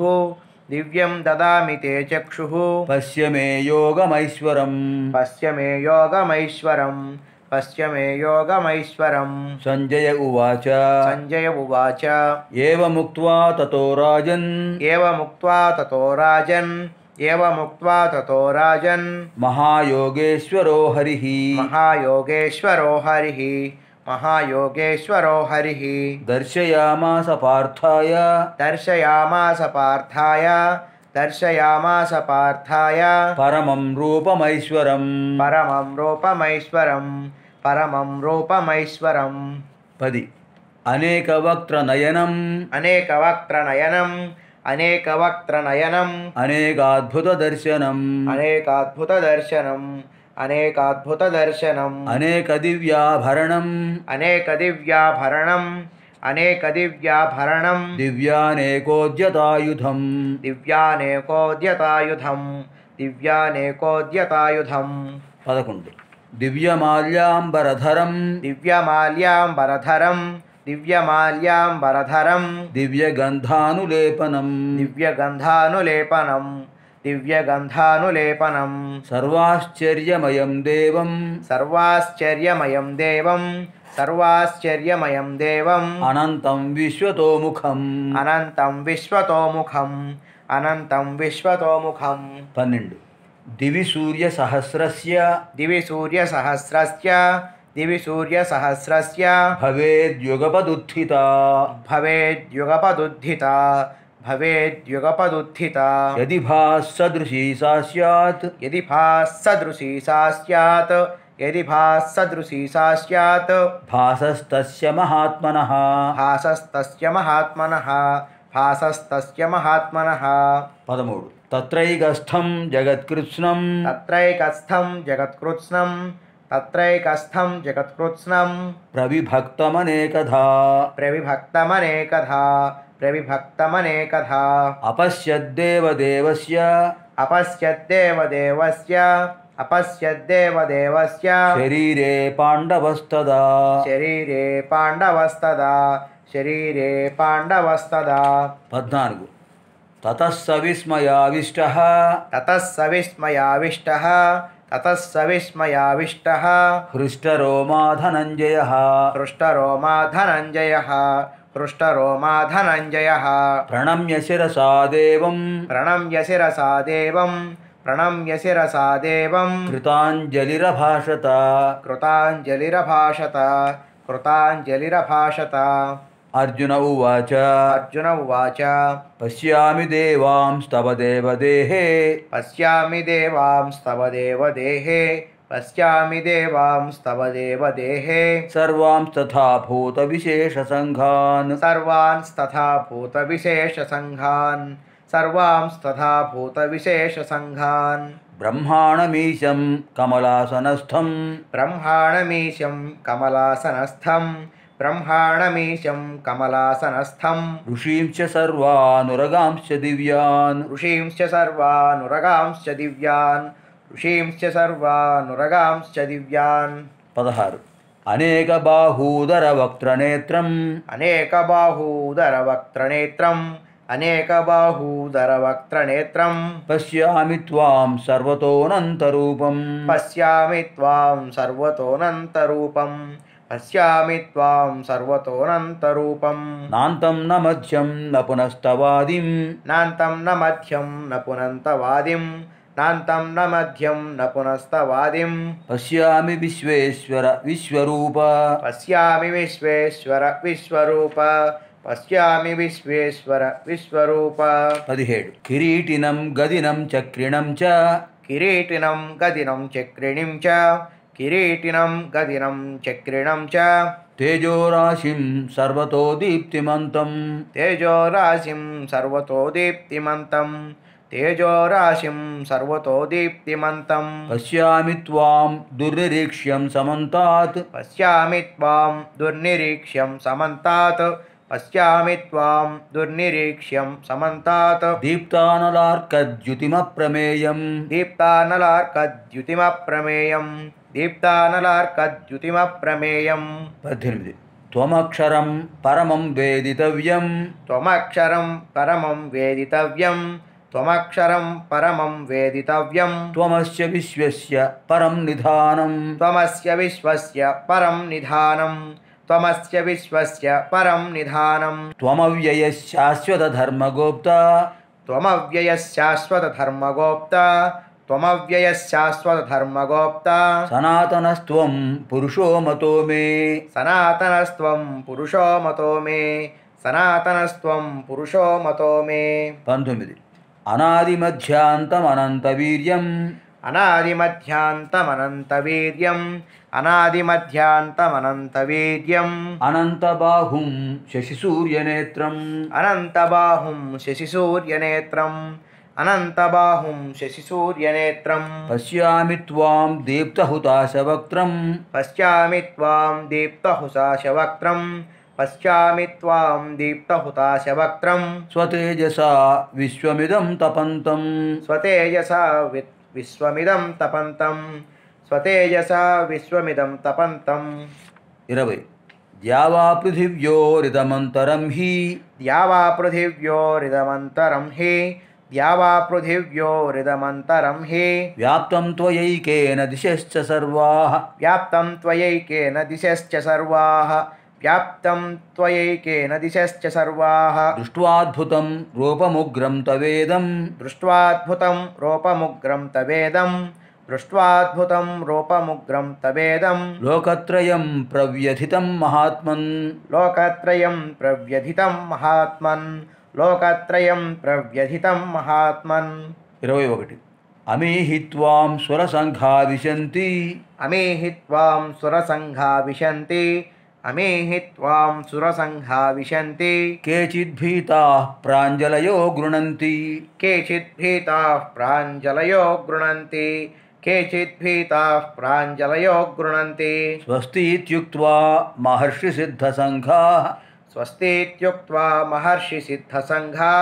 दिव्यं ददामि ते चक्षुः पश्य मे योगमैश्वरं पश्य योगमैश्वरम् पश्य मे योगमैश्वरम् सञ्जय उवाच सञ्जय उवाच एवमुक्त्वा ततो राजन् एवमुक्त्वा ततो राजन् एवमुक्त्वा ततो राजन् महायोगेश्वरो हरिः महायोगेश्वरो हरिः महायोगेश्वरो हरिः दर्शयामास पार्थाय दर्शयामास पार्थाय दर्शयामास पार्थाय परमं रूपमैश्वरं परमं रूपमैश्वरम् పరమం రూపమైశ్వరం పది అనేక వక్త్ర నయనం అనేక వక్త్ర నయనం అనేక వక్త్ర నయనం అనేక అద్భుత దర్శనం అనేక అద్భుత దర్శనం అనేక అద్భుత దర్శనం అనేక దివ్యాభరణం అనేక దివ్యాభరణం అనేక దివ్యాభరణం దివ్యానేకోద్యతాయుధం దివ్యానేకోద్యతాయుధం దివ్యానేకోద్యతాయుధం పదకొండు దివ్యమాల్యాంబరధరం దివ్యమాల్యాంబరధరం దివ్యమాల్యాంబరధరం దివ్యగంధానులేపనం దివ్యగంధానులేపనం దివ్యగంధానులేపనం సర్వాశ్చర్యమయం దేవం సర్వాశ్చర్యమయం దేవం సర్వాశ్చర్యమయం దేవం అనంతం విశ్వతోముఖం అనంతం విశ్వతోముఖం అనంతం విశ్వతోముఖం పన్నెండు दिवि सूर्यसहस्रस्य दिवि सूर्यसहस्रस्य दिवि सूर्यसहस्रस्य भवेद्युगपदुत्थिता भवेद्युगपदुत्थिता भवेद्युगपदुत्थिता यदि भासदृशी सा स्यात् यदि भासदृशी सा स्यात् यदि भासदृशी सा स्यात् भासस्तस्य महात्मनः भासस्तस्य महात्मनः भासस्तस्य महात्मनः पदमूडु तत्रैकस्थं जगत्कृत्स्नं तत्रैकस्थं जगत्कृत्स्नं तत्रैकस्थं जगत्कृत्स्नं प्रविभक्तमनेकधा प्रविभक्तमनेकधा प्रविभक्तमनेकधा अपश्यद्देवदेवस्य अपश्यद्देवदेवस्य अपश्यद्देवदेवस्य शरीरे पाण्डवस्तदा शरीरे पाण्डवस्तदा शरीरे पाण्डवस्तदा पद्नाल्गु ततः सविस्मयाविष्टः ततः स विस्मयाविष्टः ततः स विस्मयाविष्टः हृष्टरोमाधनञ्जयः हृष्टरोमाधनञ्जयः शिरसा देवं प्रणम्य शिरसा देवं प्रणम्य शिरसा देवं कृताञ्जलिरभाषत कृताञ्जलिरभाषत कृताञ्जलिरभाषत अर्जुन उवाच अर्जुन उवाच पश्यामि देवांस्तव देवदेहे पश्यामि देवांस्तव देवदेहे पश्यामि देवांस्तव देवदेहे सर्वांस्तथा भूतविशेषसङ्घान् सर्वांस्तथा भूतविशेषसङ्घान् सर्वांस्तथा भूतविशेषसङ्घान् ब्रह्माणमीशं कमलासनस्थम् ब्रह्माणमीशं कमलासनस्थम् ब्रह्माणमीशं कमलासनस्थं ऋषींश्च सर्वानुरगांश्च दिव्यान् ऋषींश्च सर्वानुरगांश्च दिव्यान् ऋषींश्च सर्वानुरगांश्च दिव्यान् पदहरु अनेकबाहूदरवक्त्रनेत्रम् अनेकबाहूदरवक्त्रनेत्रम् अनेकबाहूदरवक्त्रनेत्रं पश्यामि त्वां सर्वतोऽनन्तरूपं पश्यामि त्वां सर्वतोऽनन्तरूपम् పశ్యామి త్వాం సర్వతోనంతరూపం నాంతం న మధ్యం న పునస్తవాదిం నాంతం న మధ్యం న పునంతవాదిం నాంతం న మధ్యం న పునస్తవాదిం పశ్యామి విశ్వేశ్వర విశ్వరూప పశ్యామి విశ్వేశ్వర విశ్వరూప పశ్యామి విశ్వేశ్వర విశ్వరూప పదిహేడు కిరీటినం గదినం చక్రిణం చ కిరీటినం గదినం చక్రిణిం చ किरीटिनं गदिनं चक्रिणं च तेजोराशिं सर्वतो दीप्तिमन्तम् तेजोराशिं सर्वतो दीप्तिमन्तं तेजोराशिं सर्वतो दीप्तिमन्तं पश्यामि त्वां दुर्निरीक्ष्यं समन्तात् पश्यामि त्वां दुर्निरीक्ष्यं समन्तात् पश्यामि त्वां दुर्निरीक्ष्यं समन्तात् दीप्तानलार्कद्युतिमप्रमेयं दीप्तानलार्कद्युतिमप्रमेयं దీప్తానలార్కద్యుతిమప్రమేయం పద్దెనిమిది త్వమక్షరం పరమం వేదితవ్యం త్వమక్షరం పరమం వేదితవ్యం त्वमक्षरं परमं वेदितव्यं त्वमस्य विश्वस्य परं निधानं त्वमस्य विश्वस्य परं निधानं त्वमस्य विश्वस्य परं निधानं त्वमव्ययशाश्वतधर्मगोप्ता త్వమవ్యయ శాశ్వత ధర్మగోప్త సనాతనస్త్వం పురుషో మతో మే సనాతనస్త్వం పురుషో మతో మే సనాతనస్త్వం పురుషో మతో మే పంతొమ్మిది అనాది మధ్యాంతం అనంత వీర్యం అనాది మధ్యాంతమనంత వీర్యం అనాది మధ్యాంతమనంత వీర్యం అనంతబాహుం శశిసూర్యనేత్రం అనంతబాహుం శశిసూర్యనేత్రం అనంతబాహుం శశిసూర్యనేత్రం పశ్యామి త్వాం దీప్తహుతాశవక్త్రం పశ్యామి త్వాం దీప్తహుతాశవక్త్రం పశ్యామి త్వాం దీప్తహుతాశవక్త్రం స్వతేజసా విశ్వమిదం తపంతం స్వతేజసా విశ్వమిదం తపంతం స్వతేజసా విశ్వమిదం తపంతం ఇరవై ద్యావా పృథివ్యోరిదమంతరం హి ద్యావా పృథివ్యోరిదమంతరం హి द्यावापृथिव्यो हृदमन्तरं हि व्याप्तं त्वयैकेन दिशश्च सर्वाः व्याप्तं त्वयैकेन दिशश्च सर्वाः व्याप्तं त्वयैकेन दिशश्च सर्वाः दृष्ट्वाद्भुतं रूपमुग्रं तवेदं दृष्ट्वाद्भुतं रूपमुग्रं तवेदं दृष्ट्वाद्भुतं रूपमुग्रं तवेदं लोकत्रयं प्रव्यथितं महात्मन् लोकत्रयं प्रव्यथितं महात्मन् లోకత్రయం ప్రవ్యధితం మహాత్మన్ ఇరవై ఒకటి అమేహిత్వాం సురసంఘా విశంతి అమేహిత్వాం సురసంఘా విశంతి అమేహిత్వాం సురసంఘా విశంతి కేచిద్భీతా ప్రాంజలయో గృణంతి కేచిద్భీతా ప్రాంజలయో గృణంతి కేచిద్భీతా ప్రాంజలయో గృణంతి స్వస్తి ఇత్యుక్త్వా మహర్షి సిద్ధ సంఘా స్వస్తిత్యుక్వా మహర్షి సిద్ధసంఘా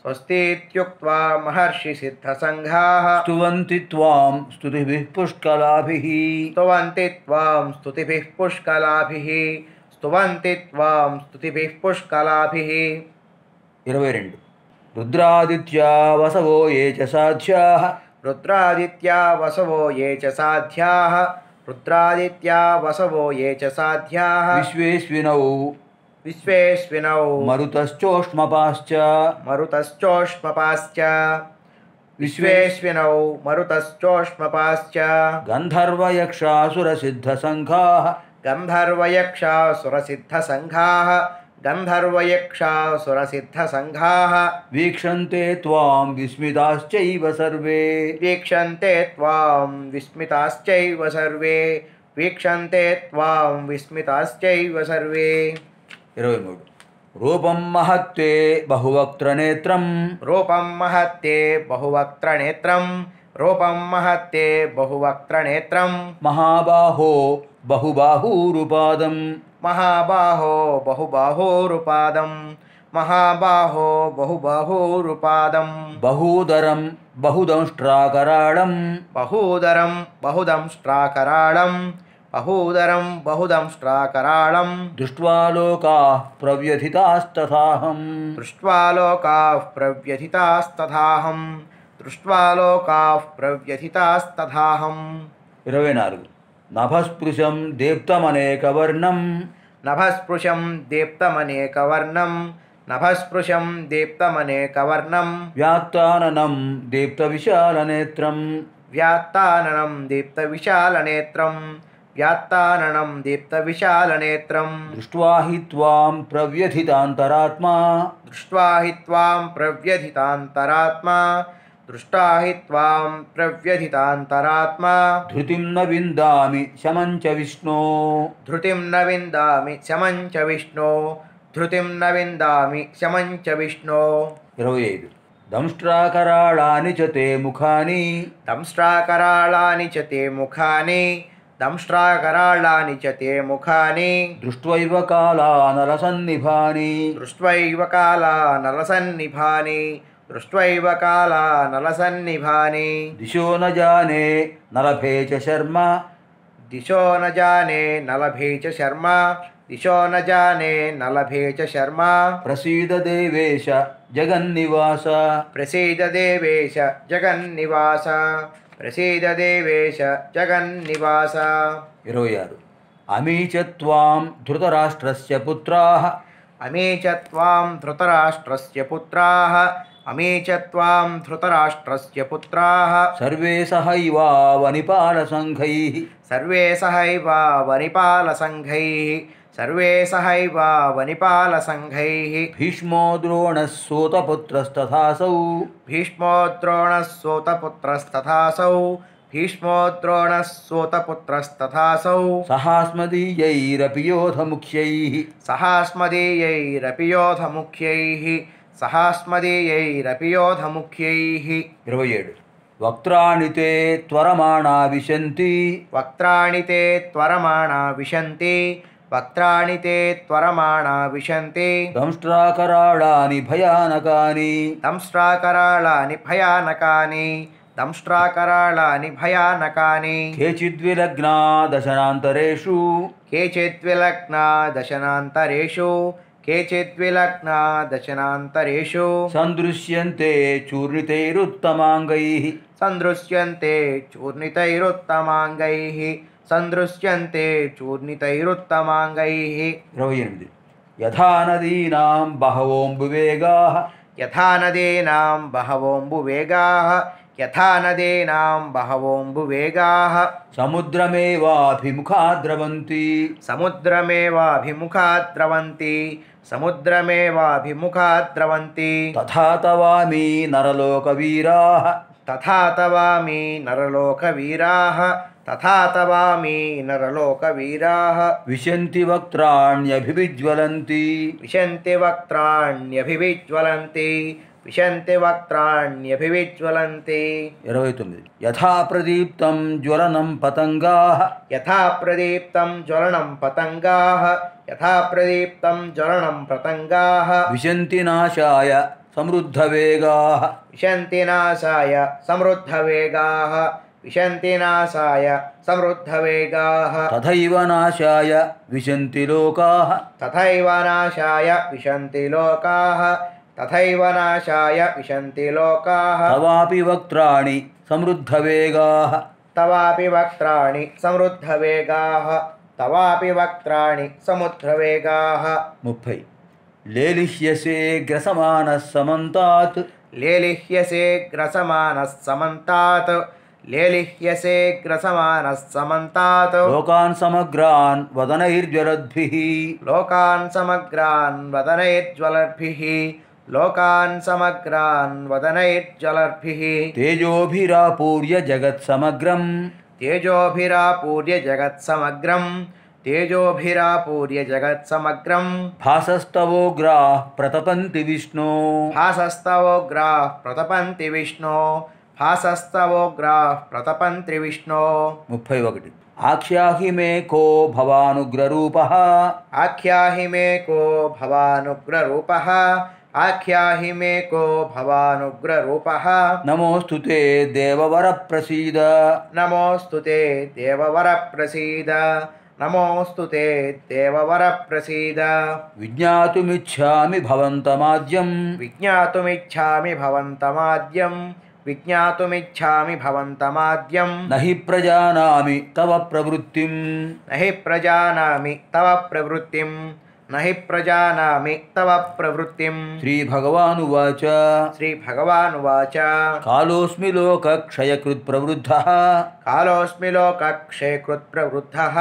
స్వస్తిత్యుక్వా మహర్షి సిద్ధసంఘా స్తువంతి త్వాం స్తుతిభిః పుష్కలాభిః స్తువంతి త్వాం స్తుతిభిః పుష్కలాభిః స్తువంతి త్వాం స్తుతిభిః పుష్కలాభిః ఇరవై రెండు రుద్రాదిత్యా వసవో ఏ చ సాధ్యా రుద్రాదిత్యా వసవో ఏ చ సాధ్యా రుద్రాదిత్యా వసవో ఏ చ సాధ్యా విశ్వేశ్వినౌ विश्वेश्विनौ मरुतश्चोष्मपाश्च मरुतश्चोष्मपाश्च विश्वेश्विनौ मरुतश्चोष्मपाश्च गन्धर्वयक्षासुरसिद्धसङ्घाः गन्धर्वयक्षासुरसिद्धसङ्घाः गन्धर्वयक्षा सुरसिद्धसङ्घाः वीक्षन्ते त्वां विस्मिताश्चैव सर्वे वीक्षन्ते त्वां विस्मिताश्चैव सर्वे वीक्षन्ते त्वां विस्मिताश्चैव सर्वे रूपं महत्ये बहुवक्त्रनेत्रं रूपं महत्ये बहुवक्त्रनेत्रं रूपं महत्ये बहुवक्त्रनेत्रं महाबाहो बहुबाहूरुपादं महाबाहो बहुबाहूरुपादं महाबाहो बहुबाहूरुपादं बहूदरं बहुदंष्ट्राकराळं बहूदरं बहुदंष्ट्राकराळम् అహూదరం బహుదంష్ట్రాకరాళం దృష్ట్వా లోకా ప్రవ్యథితాస్తథాహం దృష్ట్వా లోకా ప్రవ్యథితాస్తథాహం దృష్ట్వా లోకా ప్రవ్యథితాస్తథాహం ఇరవై నాలుగు నభస్పృశం దీప్తమనేకవర్ణం నభస్పృశం దీప్తమనేకవర్ణం నభస్పృశం దీప్తమనేకవర్ణం వ్యాత్తాననం దీప్తవిశాలనేత్రం వ్యాత్తాననం దీప్తవిశాలనేత్రం యాత్తాననం దీప్తవిశాలనేత్రం దృష్ట్వా हि त्वां प्रव्यथितान्तरात्मा దృష్ట్వా హి త్వాం ప్రవ్యధితాంతరాత్మా దృష్టా హి త్వాం ప్రవ్యధితాంతరాత్మా धृतिं न विन्दामि शमं च विष्णो ధృతిం న విందామి శమం చ విష్ణో ధృతిం న విందామి శమం చ విష్ణో ఇరవై ఐదు దంష్ట్రాకరాళాని च ते ముఖాని దంష్ట్రాకరాళాని చ తే ముఖాని दंष्ट्राकराळानि च ते मुखानि दृष्ट्वैव काला नलसन्निभानि दृष्ट्वैव काला नलसन्निभानि दृष्ट्वैव काला नरसन्निभानि दिशो न जाने नलभे च शर्मा दिशो न जाने नलभे च शर्मा दिशो न जाने नलभे च शर्मा प्रसीददेवेश जगन्निवास देवेश जगन्निवास ప్రసీద దేవేశ జగన్ నివాస ఇరవై ఆరు అమీ చం ధృతరాష్ట్రస్య పుత్రా అమీ చం ధృతరాష్ట్రస్య పుత్రా అమీ చం ధృతరాష్ట్రస్య పుత్రా సర్వే సహైవా వనిపాల సంఘై సర్వే సహైవా వనిపాల సంఘై सर्वे सहैव वनिपालसङ्घैः भीष्मो द्रोणः सोतपुत्रस्तथासौ भीष्मो द्रोणः सोतपुत्रस्तथासौ भीष्मो द्रोणः सोतपुत्रस्तथासौ सहास्मदीयैरपियोधमुख्यैः सहास्मदीयैरपियोधमुख्यैः सहास्मदीयैरपियोधमुख्यैः इरयेड् वक्त्राणि ते त्वरमाणा विशन्ति वक्त्राणि ते त्वरमाणा विशन्ति वक्त्राणि ते त्वरमाणा विशन्ति भयानकानि दंष्ट्राकराळानि भयानकानि दंष्ट्राकराळानि भयानकानि केचिद्विलग्ना दशनान्तरेषु केचिद्विलग्ना दशनान्तरेषु केचिद्विलग्ना दशनान्तरेषु सन्दृश्यन्ते चूर्णितैरुत्तमाङ्गैः सन्दृश्यन्ते चूर्णितैरुत्तमाङ्गैः సందృశ్యంతే చూర్ణితైరుత్తమాంగై ఇరవై ఎనిమిది యథా బహవోంబు వేగా యథా బహవోంబు వేగా యథా బహవోంబు వేగా సముద్రమేవాభిముఖాద్రవంతి సముద్రమేవాభిముఖాద్రవంతి సముద్రమేవాభిముఖాద్రవంతి ద్రవంతి సముద్రమేవాభిముఖా ద్రవంతి తథా తవామి నరలోకవీరా తథా నరలోకవీరా తథా తవామి నరలోక వీరా విశంతి వక్త్రాణ్యభివిజ్వలంతి విశంతి వక్త్రాణ్యభివిజ్వలంతి విశంతి వక్త్రాణ్యభివిజ్వలంతి ఇరవై తొమ్మిది యథా ప్రదీప్తం జ్వలనం పతంగా యథా ప్రదీప్తం జ్వలనం పతంగా యథా ప్రదీప్తం జ్వలనం పతంగా విశంతి నాశాయ సమృద్ధవేగా విశంతి నాశాయ సమృద్ధవేగా विशन्ति नाशाय समृद्धवेगाः तथैव नाशाय विशन्ति लोकाः तथैव नाशाय विशन्ति लोकाः तथैव नाशाय विशन्ति लोकाः तवापि वक्त्राणि समृद्धवेगाः तवापि वक्त्राणि समृद्धवेगाः तवापि वक्त्राणि मुफै लेलिह्यसे ग्रसमानः समन्तात् लेलिह्यसे ग्रसमानः समन्तात् लेलिह्यसेग्रनः समन्तात् लोकान् समग्रान् लोकान् समग्रान् लोकान् समग्रान् वदनैर्ज्वलद्भिः तेजोभिरापूर्य जगत्समग्रम् तेजोऽभिरापूर्य जगत्समग्रम् तेजोभिरापूर्य जगत्समग्रम् भासस्तवो ग्राः प्रतपन्ति विष्णो भासस्तवो ग्राः प्रतपन्ति विष्णो హాసస్తవోగ్రా ప్రతపంత్రి విష్ణో ముప్పై ఒకటి ఆఖ్యాహి మే కో భవానుగ్రరూప ఆఖ్యాహి మే కో భవానుగ్రరూప ఆఖ్యాహి మే కో భవానుగ్రరూప నమోస్తు దేవవర ప్రసీద నమోస్తు దేవవర ప్రసీద నమోస్తు దేవవర ప్రసీద విజ్ఞాతుమిచ్చామి భవంతమాద్యం విజ్ఞాతుమిచ్చామి భవంతమాద్యం विज्ञातुमिच्छामि तव न हि प्रजानामि तव प्रवृत्तिं न हि प्रजानामि तव प्रवृत्तिं श्री हि श्री तव प्रवृत्तिं श्रीभगवानुवाच श्रीभगवानुवाच कालोऽस्मि लोकक्षयकृत्प्रवृद्धः कालोऽस्मि लोकक्षयकृत्प्रवृद्धः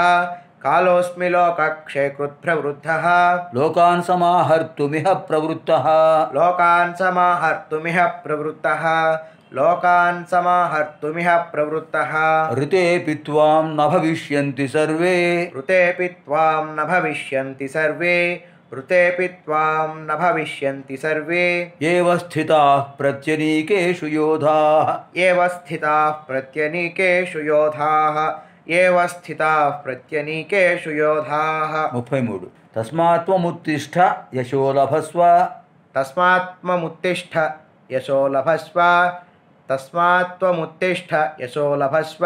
कालोऽस्मि लोकक्षयकृत्प्रवृद्धः लोकान् समाहर्तुमिह प्रवृत्तः लोकान् समाहर्तुमिह प्रवृत्तः लोकान् समाहर्तुमिह प्रवृत्तः ऋतेऽपि त्वां न भविष्यन्ति सर्वे ऋतेऽपि त्वां न भविष्यन्ति सर्वे ऋतेऽपि त्वां न भविष्यन्ति सर्वे एव स्थिताः प्रत्यनीकेषु एव स्थिताः प्रत्यनीकेषु योधाः एव स्थिताः प्रत्यनीकेषु योधाः मूडु तस्मात्त्वमुत्तिष्ठ यशो लभस्व तस्मात्ममुत्तिष्ठ यशो लभस्व तस्मात् त्वमुत्तिष्ठ यशो लभस्व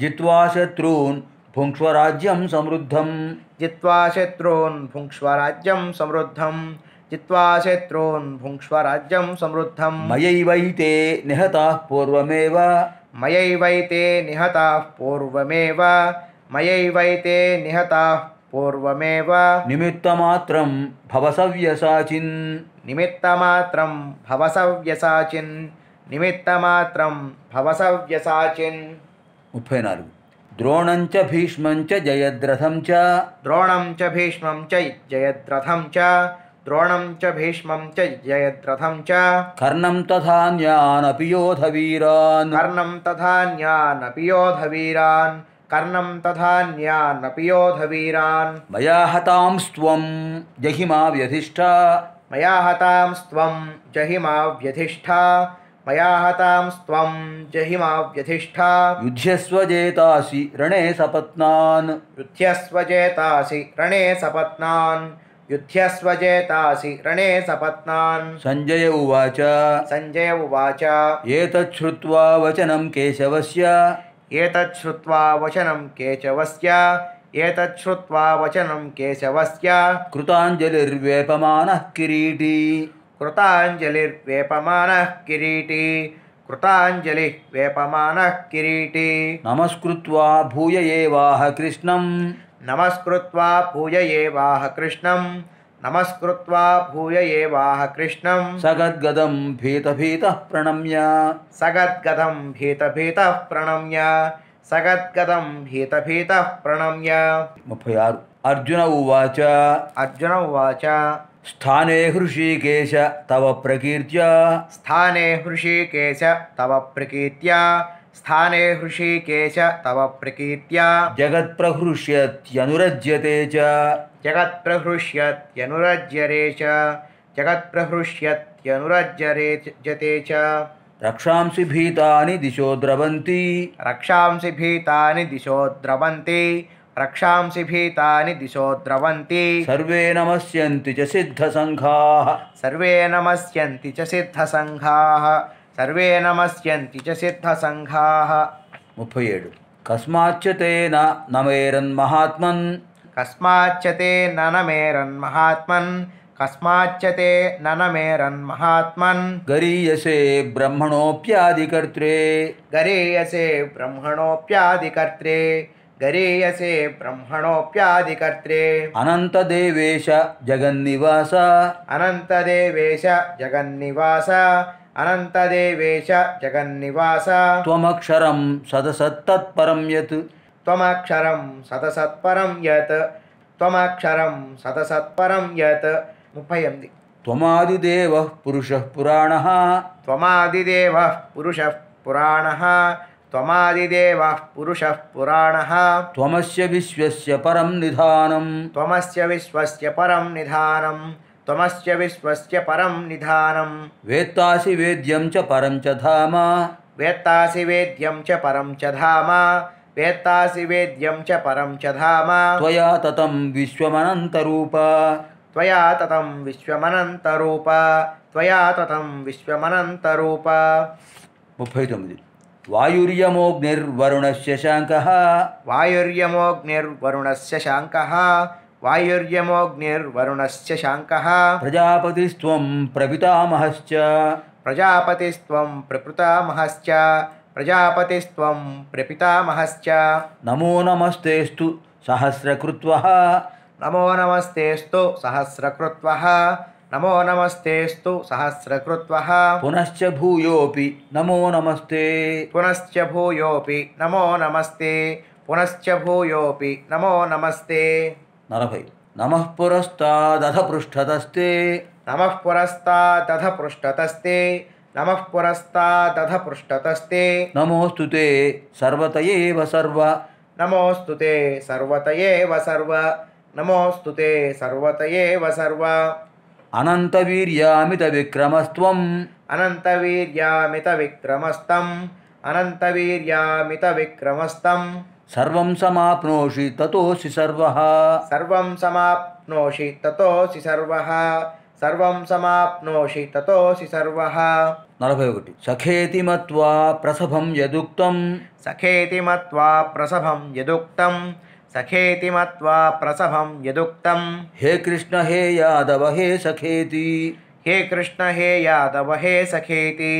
जित्वा शत्रून् भुङ्क्ष्वराज्यं समृद्धं जित्वा शत्रून् भुङ्क्ष्वराज्यं समृद्धं जित्वा शत्रून् भुङ्क्ष्वराज्यं समृद्धं मयैवैते निहताः पूर्वमेव मयैवैते निहताः पूर्वमेव मयैवैते निहताः पूर्वमेव निमित्तमात्रं भवसव्यसाचिन् निमित्तमात्रं भवसव्यसाचिन् निमित्तमात्र भवसव्यसाचि मुफ द्रोणं च भीष्मं च जयद्रथं च द्रोणं च भीष्मं च जयद्रथं च द्रोणं च भीष्मं च जयद्रथं च कर्णं तथा न्यानपि योध वीरान् कर्णं तथा न्यानपि योध वीरान् कर्णं तथा न्यानपि योध वीरान् मया हतां स्वं जहिमा व्यधिष्ठा मया हतां स्वं जहिमा व्यधिष्ठा मयाहतां स्वं जहिमाव्यधिष्ठा युध्यस्वजेतासि रणे सपत्नान् युध्यस्वजेतासि रणे सपत्नान् युध्यस्वजेतासि रणे सपत्नान् सञ्जय उवाच सञ्जय उवाच एतच्छ्रुत्वा वचनं केशवस्य एतच्छ्रुत्वा वचनं केशवस्य एतच्छ्रुत्वा वचनं केशवस्य कृताञ्जलिर्वेपमानः किरीटी कृताञ्जलिर्वेपमानः किरीटी कृताञ्जलि वेपमानः किरीटी नमस्कृत्वा भूय एवाह कृष्णं नमस्कृत्वा भूय एवाह कृष्णं नमस्कृत्वा भूय एवाह कृष्णं सगद्गदं भीतभीतः प्रणम्य सगद्गदं भीतभीतः प्रणम्य सगद्गदं भीतभीतः प्रणम्य मुफयारु अर्जुन उवाच अर्जुन उवाच स्थाने हृषीकेश तव प्रकीर्त्या स्थाने हृषीकेश तव प्रकीर्त्या स्थाने हृषीकेश तव प्रकीर्त्या जगत्प्रहृष्यत्यनुरज्यते च जगत्प्रहृष्यत्यनुरज्यरे च जगत्प्रहृष्यत्यनुरज्यरे जते च रक्षांसि भीतानि दिशो द्रवन्ति रक्षांसि भीतानि दिशो द्रवन्ति रक्षांसि भीतानि दिशो द्रवन्ति सर्वे नमस्यन्ति च सिद्धसङ्घाः सर्वे नमस्यन्ति च सिद्धसङ्घाः सर्वे नमस्यन्ति च सिद्धसङ्घाः कस्माच्च तेन न मेरन्महात्मन् कस्माच्च ते न न मेरन्महात्मन् कस्माच्च ते न न मेरन्महात्मन् गरीयसे ब्रह्मणोऽप्यादिकर्त्रे गरीयसे ब्रह्मणोऽप्यादिकर्त्रे गरीयसे ब्रह्मणोऽप्यादिकर्त्रे अनन्तदेवेश जगन्निवास अनन्तदेवेश जगन्निवास अनन्तदेवेश जगन्निवास सदसत्तत्परं यत् त्वमक्षरं सदसत्परं यत् त्वमक्षरं सदसत्परं यत् त्वमादिदेवः पुरुषः पुराणः त्वमादिदेवः पुरुषः पुराणः त्वमादिदेवः पुरुषः पुराणः त्वमस्य विश्वस्य परं निधानं त्वमस्य विश्वस्य परं निधानं त्वमस्य विश्वस्य परं निधानं वेत्तासि वेद्यं च परं च धाम वेत्तासि वेद्यं च परं च धाम वेत्तासि वेद्यं च परं च धाम त्वया ततं विश्वमनन्तरूप त्वया ततं विश्वमनन्तरूप त्वया ततं विश्वमनन्तरूप मुफै तొమ్మిది वायुर्यमोऽग्निर्वरुणस्य शाङ्कः वायुर्यमोऽग्निर्वरुणस्य शाङ्कः वायुर्यमोऽग्निर्वरुणस्य शाङ्कः प्रजापतिस्त्वं प्रवितामहश्च प्रजापतिस्त्वं प्रपृतामहश्च प्रजापतिस्त्वं प्रपितामहश्च नमो नमस्तेस्तु सहस्रकृत्वः नमो नमस्तेस्तु सहस्रकृत्वः नमो नमस्तेस्तु सहस्रकृत्वः पुनश्च भूयोपि नमो नमस्ते पुनश्च भूयोपि नमो नमस्ते पुनश्च भूयोपि नमो नमस्ते नलभै नमः पुरस्तादथ पृष्ठतस्ते नमः पुरस्तादथ पृष्ठतस्ते नमः पुरस्तादथ पृष्ठतस्ते नमोऽस्तु ते सर्वत एव सर्व नमोऽस्तु ते सर्वत एव सर्व नमोऽस्तु ते सर्वत एव सर्व అనంతవీర్యామిత విక్రమస్త్వం అనంతవీర్యామిత విక్రమస్తం అనంతవీర్యామిత విక్రమస్తం సర్వం సమాప్నోషి తతోసి సర్వ సర్వం సమాప్నోషి తతోసి సర్వ సర్వం సమాప్నోషి తతోసి సర్వ నలభై ఒకటి సఖేతి మత్వా ప్రసభం యదుక్తం సఖేతి మత్వా ప్రసభం యదుక్తం सखेति मत्वा प्रसभम यदुक्तम हे कृष्ण हे यादव हे सखेति हे कृष्ण हे यादव हे सखेति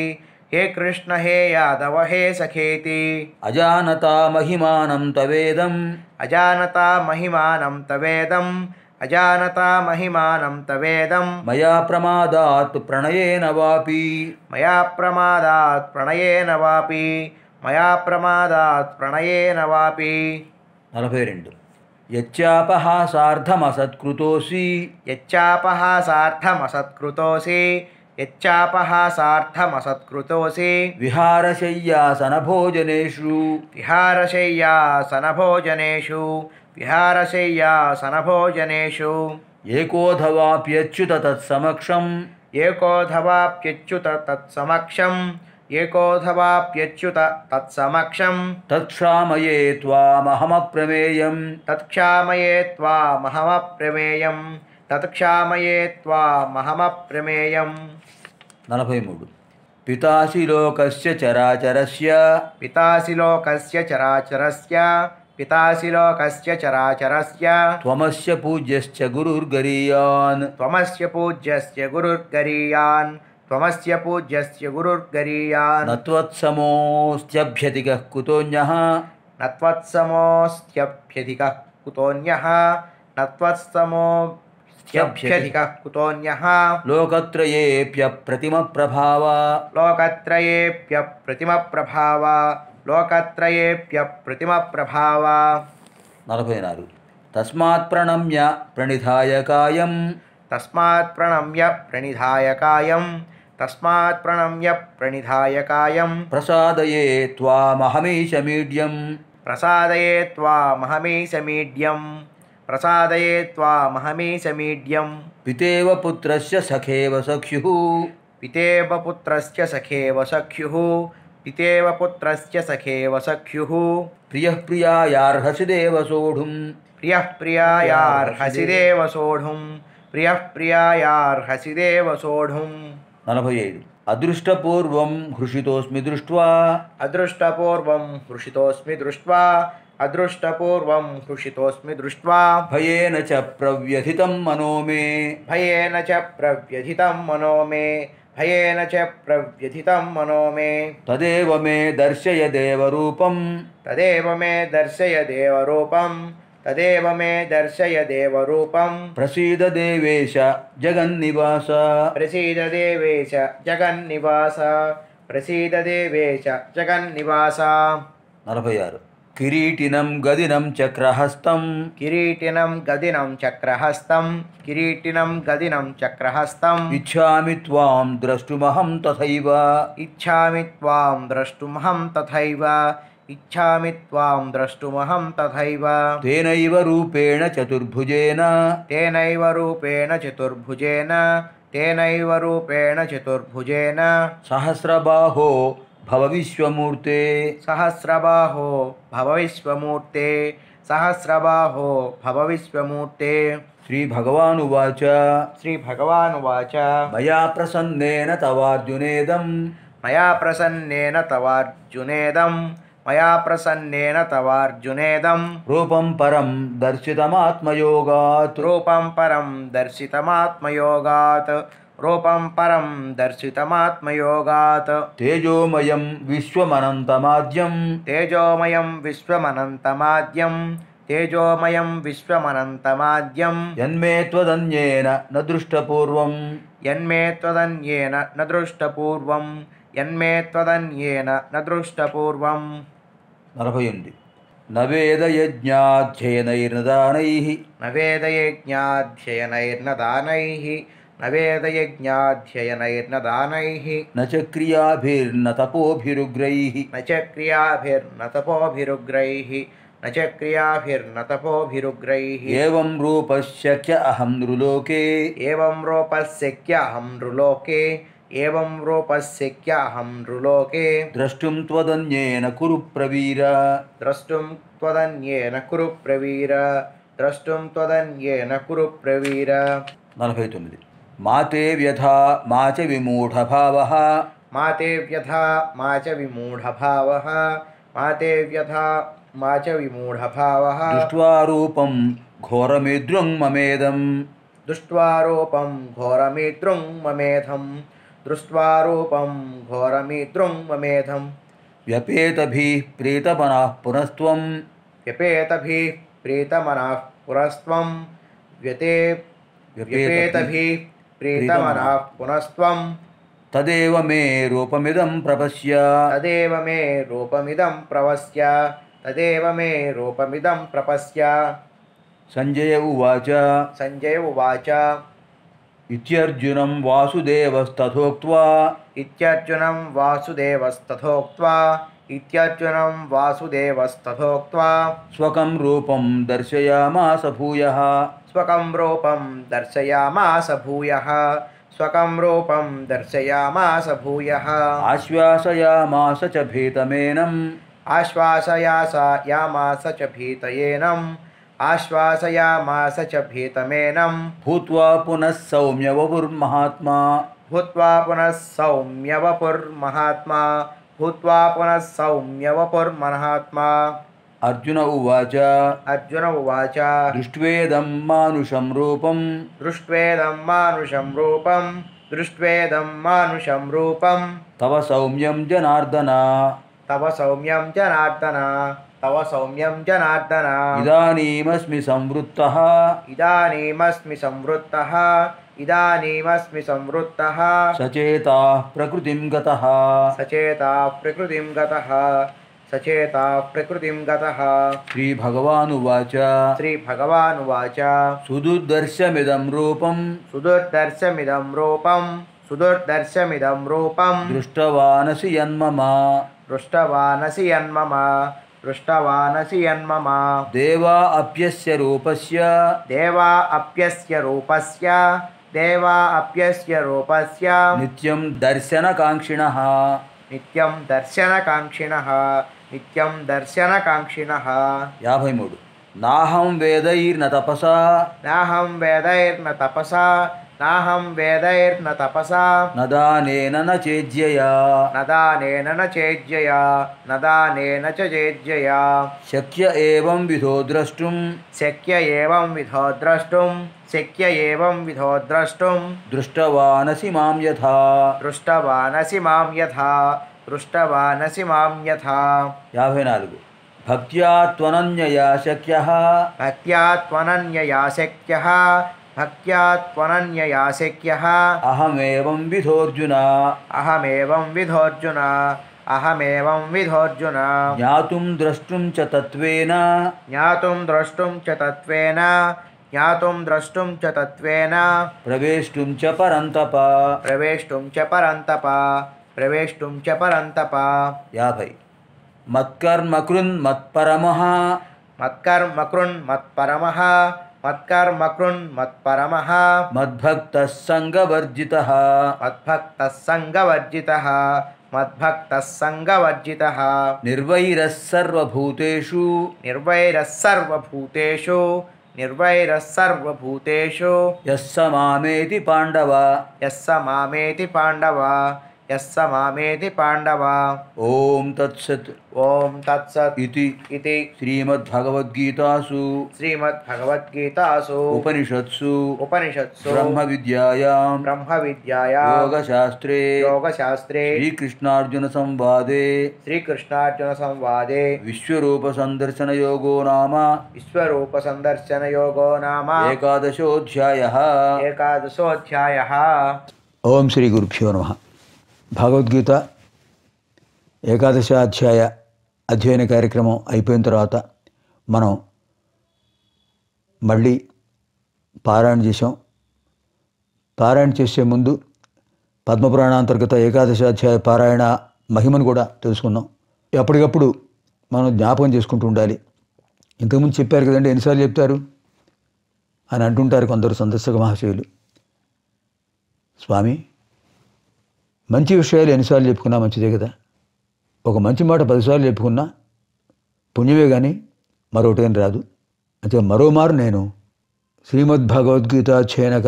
हे कृष्ण हे यादव हे सखेति अजानता महिमानं तवेदम अजानता महिमानं तवेदम अजानता महिमानं तवेदं मया प्रमादात् प्रणयेन वापि मया प्रमादात् प्रणयेन वापि मया प्रमादात् प्रणयेन वापि నలభై రెండు యచ్చాపహాసార్థమసత్కృతోసి యచ్చాపహాసార్థమసత్కృతోసి యచ్చాపహాసార్థమసత్కృతోసి విహారశయ్యాసనభోజనేషు విహారశయ్యాసనభోజనేషు విహారశయ్యాసనభోజనేషు ఏకోధవాప్యచ్యుత తత్సమక్షం ఏకోధవాప్యచ్యుత తత్సమక్షం ఏకోధవాప్యచ్యుత తత్సమక్షం తత్క్షామయే త్వామహమప్రమేయం తత్క్షామయే త్వామహమప్రమేయం తత్క్షామయే త్వామహమప్రమేయం నలభై మూడు పితాశిలోకస్య చరాచరస్య పితాశిలోకస్య చరాచరస్య పితాశిలోకస్య చరాచరస్య త్వమస్య పూజ్యశ్చ గురుర్గరీయాన్ త్వమస్య పూజ్యశ్చ గురుర్గరీయాన్ त्वमस्य पूज्यस्य गुरुर्गरीयात्समोऽस्त्यभ्यधिकः कुतोऽन्यः न त्वत्समोऽस्त्यभ्यधिकः कुतोऽन्यः न त्वत्समो ्यभ्यधिकः कुतोऽन्यः लोकत्रयेऽप्यप्रतिमप्रभाव लोकत्रयेऽप्यप्रतिमप्रभाव लोकत्रयेऽप्यप्रतिमप्रभाव नरभेनारु तस्मात् प्रणम्य प्रणिधाय कायं तस्मात् प्रणम्य प्रणिधाय कायं तस्मात् प्रणम्य प्रणिधाय कायं प्रसादये त्वामहमीशमीड्यं प्रसादये त्वामहमीशमीड्यं प्रसादये त्वामहमीशमीड्यं पितेव पुत्रस्य सखेव सख्युः पितेव पुत्रस्य सखेव सख्युः पितेव पुत्रस्य सखेव सख्युः प्रियः प्रियायार्हसि देव सोढुं प्रियः प्रियायार्हसि देव सोढुं प्रियः प्रियायार्हसि देव सोढुम् नलभयैद् अदृष्टपूर्वं हृषितोऽस्मि दृष्ट्वा अदृष्टपूर्वं हृषितोऽस्मि दृष्ट्वा अदृष्टपूर्वं हृषितोऽस्मि दृष्ट्वा भयेन च प्रव्यथितं मनोमे भयेन च प्रव्यथितं मनोमे भयेन च प्रव्यथितं मनोमे तदेव मे दर्शय देवरूपं तदेव मे दर्शय देवरूपम् తదేవ మే దర్శయ దేవరూపం ప్రసీద దేవేశ జగన్నివాస ప్రసీద దేవేశ జగన్నివాస ప్రసీద దేవేశ జగన్నివాస నలభై ఆరు కిరీటినం గదినం చక్రహస్తం కిరీటినం గదినం చక్రహస్తం కిరీటినం గదినం చక్రహస్తం ఇచ్చామి త్వాం ద్రష్టుమహం తథైవ ఇచ్చామి ద్రష్టుమహం తథైవ इच्छा त्वां द्रष्टुमहम तथा तेन रूपेण चतुर्भुजेन तेन रूपेण चतुर्भुजेन तेन रूपेण चतुर्भुजेन सहस्रबाहो भवविश्वमूर्ते सहस्रबाहो भवविश्वमूर्ते सहस्रबाहो श्री भगवाच श्री भगवाच मैया प्रसन्न तवाजुनेदम मैया प्रसन्न तवाजुनेदम मया प्रसन्नेन तवार्जुनेदं रूपं परं दर्शितमात्मयोगात् रूपं परं दर्शितमात्मयोगात् रूपं परं दर्शितमात्मयोगात् तेजोमयं विश्वमनन्तमाद्यं तेजोमयं विश्वमनन्तमाद्यं तेजोमयं विश्वमनन्तमाद्यं यन्मे त्वदन्येन न दृष्टपूर्वं यन्मे त्वदन्येन न दृष्टपूर्वं यन्मे त्वदन्येन न दृष्टपूर्वम् నలభై ఎనిమిది నవేదయజ్ఞాధ్యయనైర్నదానై నవేదయజ్ఞాధ్యయనైర్నదానై నవేదయజ్ఞాధ్యయనైర్నదానై నచక్రియాభిర్న తపోభిరుగ్రై నచక్రియాభిర్న తపోభిరుగ్రై నచక్రియాభిర్న తపోభిరుగ్రై ఏం రూపశక్య అహం నృలోకే ఏం రూపశక్య అహం నృలోకే ఏవం రూపశక్యాహం నృలోకే ద్రష్టుం త్వదన్యేన కురు ప్రవీర ద్రష్టుం త్వదన్యేన కురు ప్రవీర ద్రష్టుం త్వదన్యేన కురు ప్రవీర నలభై తొమ్మిది మాతే వ్యథ మాచ విమూఢ భావ మాతే వ్యథ మాచ విమూఢ భావ మాతే వ్యథ మాచ విమూఢ విమూఢభావ దృష్ట్వారూపం ఘోరమిద్రుం మమేదం దృష్ట్వారూపం ఘోరమిద్రుం మమేధం दृष्ट्वा रूपं घोरमिद्रुं ममेधं व्यपेतभिः पुनस्त्वं व्यपेतभिः प्रीतमनः पुनस्त्वं व्यते व्यपेतभिः प्रीतमनः पुनस्त्वं तदेव मे रूपमिदं प्रपश्य तदेव मे रूपमिदं प्रवस्य तदेव मे रूपमिदं प्रपश्य सञ्जय उवाच सञ्जय उवाच इत्यर्जुनं वासुदेवस्तथोक्त्वा इत्यर्जुनं वासुदेवस्तथोक्त्वा इत्यर्जुनं वासुदेवस्तथोक्त्वा स्वकं रूपं भूयः स्वकं रूपं भूयः स्वकं रूपं भूयः आश्वासयामास च भीतमेनम् आश्वासयास यामास च भीतयेनम् आश्वासयामास च भीतमेनं भूत्वा पुनः सौम्यवपुर्महात्मा भूत्वा पुनः सौम्यवपुर्महात्मा भूत्वा पुनः सौम्यवपुर्महात्मा अर्जुन उवाच अर्जुन दृष्ट्वेदं मानुषं रूपं दृष्ट्वेदं मानुषं रूपं दृष्ट्वेदं मानुषं रूपं तव सौम्यं जनार्दन तव सौम्यं जनार्दना तव सौम्यं जनार्दन इदानीमस्मि संवृत्तः इदानीमस्मि संवृत्तः इदानीमस्मि संवृत्तः सचेता प्रकृतिं गतः सचेता प्रकृतिं गतः सचेता प्रकृतिं गतः श्रीभगवानुवाच श्रीभगवानुवाच सुदुर्दर्शमिदं रूपं सुदुर्दर्शमिदं रूपं सुदुर्दर्शमिदं रूपं दृष्टवानसि यन्मम दृष्टवानसि यन्मम पृष्टवानसि यन्मम देवा अप्यस्य रूपस्य देवा अप्यस्य रूपस्य देवा अप्यस्य रूपस्य नित्यं दर्शनकाङ्क्षिणः నిత్యం దర్శనకాంక్షిణ నిత్యం దర్శనకాంక్షిణ యాభై మూడు నాహం వేదైర్న తపసా నాహం వేదైర్న తపసా నాహం వేదైర్న తపసా నదానేన న చేజ్యయా నదానేన న చేజ్యయా నదానేన చ చేజ్యయా శక్య ఏవం విధో ద్రష్టుం శక్య ఏవం విధో ద్రష్టుం శక్య ఏవం విధో ద్రష్టుం దృష్టవానసి మాం యథా దృష్టవానసి మాం యథా దృష్టవానసి మాం యథా యాభై నాలుగు భక్త్యా త్వనన్యయా శక్య భక్త్యా త్వనన్యయా శక్య భక్త్యా అహమేవం విధోర్జున అహమేవం విధోర్జున అహమేవం విధోర్జున జ్ఞాతుం ద్రష్టుం చ తత్వేన జ్ఞాతుం ద్రష్టుం చ తత్వేన జ్ఞాతుం ద్రష్టుం చ తత్వేన ప్రవేష్టుం చ పరంతప ప్రవేష్టుం చ పరంతప ప్రవేష్టుం చ పరంతప యాభై మత్కర్మకృన్ మత్పరమ మత్కర్మకృన్ మత్పరమ मत्कर्मकृन् मत्परमः मद्भक्तः सङ्गवर्जितः मद्भक्तः सङ्गवर्जितः मद्भक्तः सङ्गवर्जितः निर्वैरः सर्वभूतेषु निर्वैरः सर्वभूतेषु निर्वैरः सर्वभूतेषु यः मामेति पाण्डव यः मामेति पाण्डव यस्स मामेति पाण्डवा ॐ तत्सत् ॐ इति इति श्रीमद्भगवद्गीतासु श्रीमद्भगवद्गीतासु उपनिषत्सु उपनिषत्सु ब्रह्मविद्यायां ब्रह्मविद्यायां योगशास्त्रे योगशास्त्रे श्रीकृष्णार्जुनसंवादे श्रीकृष्णार्जुनसंवादे विश्वरूपसन्दर्शनयोगो नाम विश्वरूपसन्दर्शनयोगो नाम एकादशोऽध्यायः एकादशोऽध्यायः ॐ श्रीगुरुभ्यो नमः భగవద్గీత ఏకాదశాధ్యాయ అధ్యాయ అధ్యయన కార్యక్రమం అయిపోయిన తర్వాత మనం మళ్ళీ పారాయణ చేసాం పారాయణ చేసే ముందు పద్మపురాణాంతర్గత ఏకాదశ అధ్యాయ పారాయణ మహిమను కూడా తెలుసుకున్నాం ఎప్పటికప్పుడు మనం జ్ఞాపకం చేసుకుంటూ ఉండాలి ఇంతకుముందు చెప్పారు కదండి ఎన్నిసార్లు చెప్తారు అని అంటుంటారు కొందరు సందర్శక మహాశయులు స్వామి మంచి విషయాలు ఎన్నిసార్లు చెప్పుకున్నా మంచిదే కదా ఒక మంచి మాట పదిసార్లు చెప్పుకున్నా పుణ్యమే కానీ ఏం రాదు అయితే మరోమారు నేను శ్రీమద్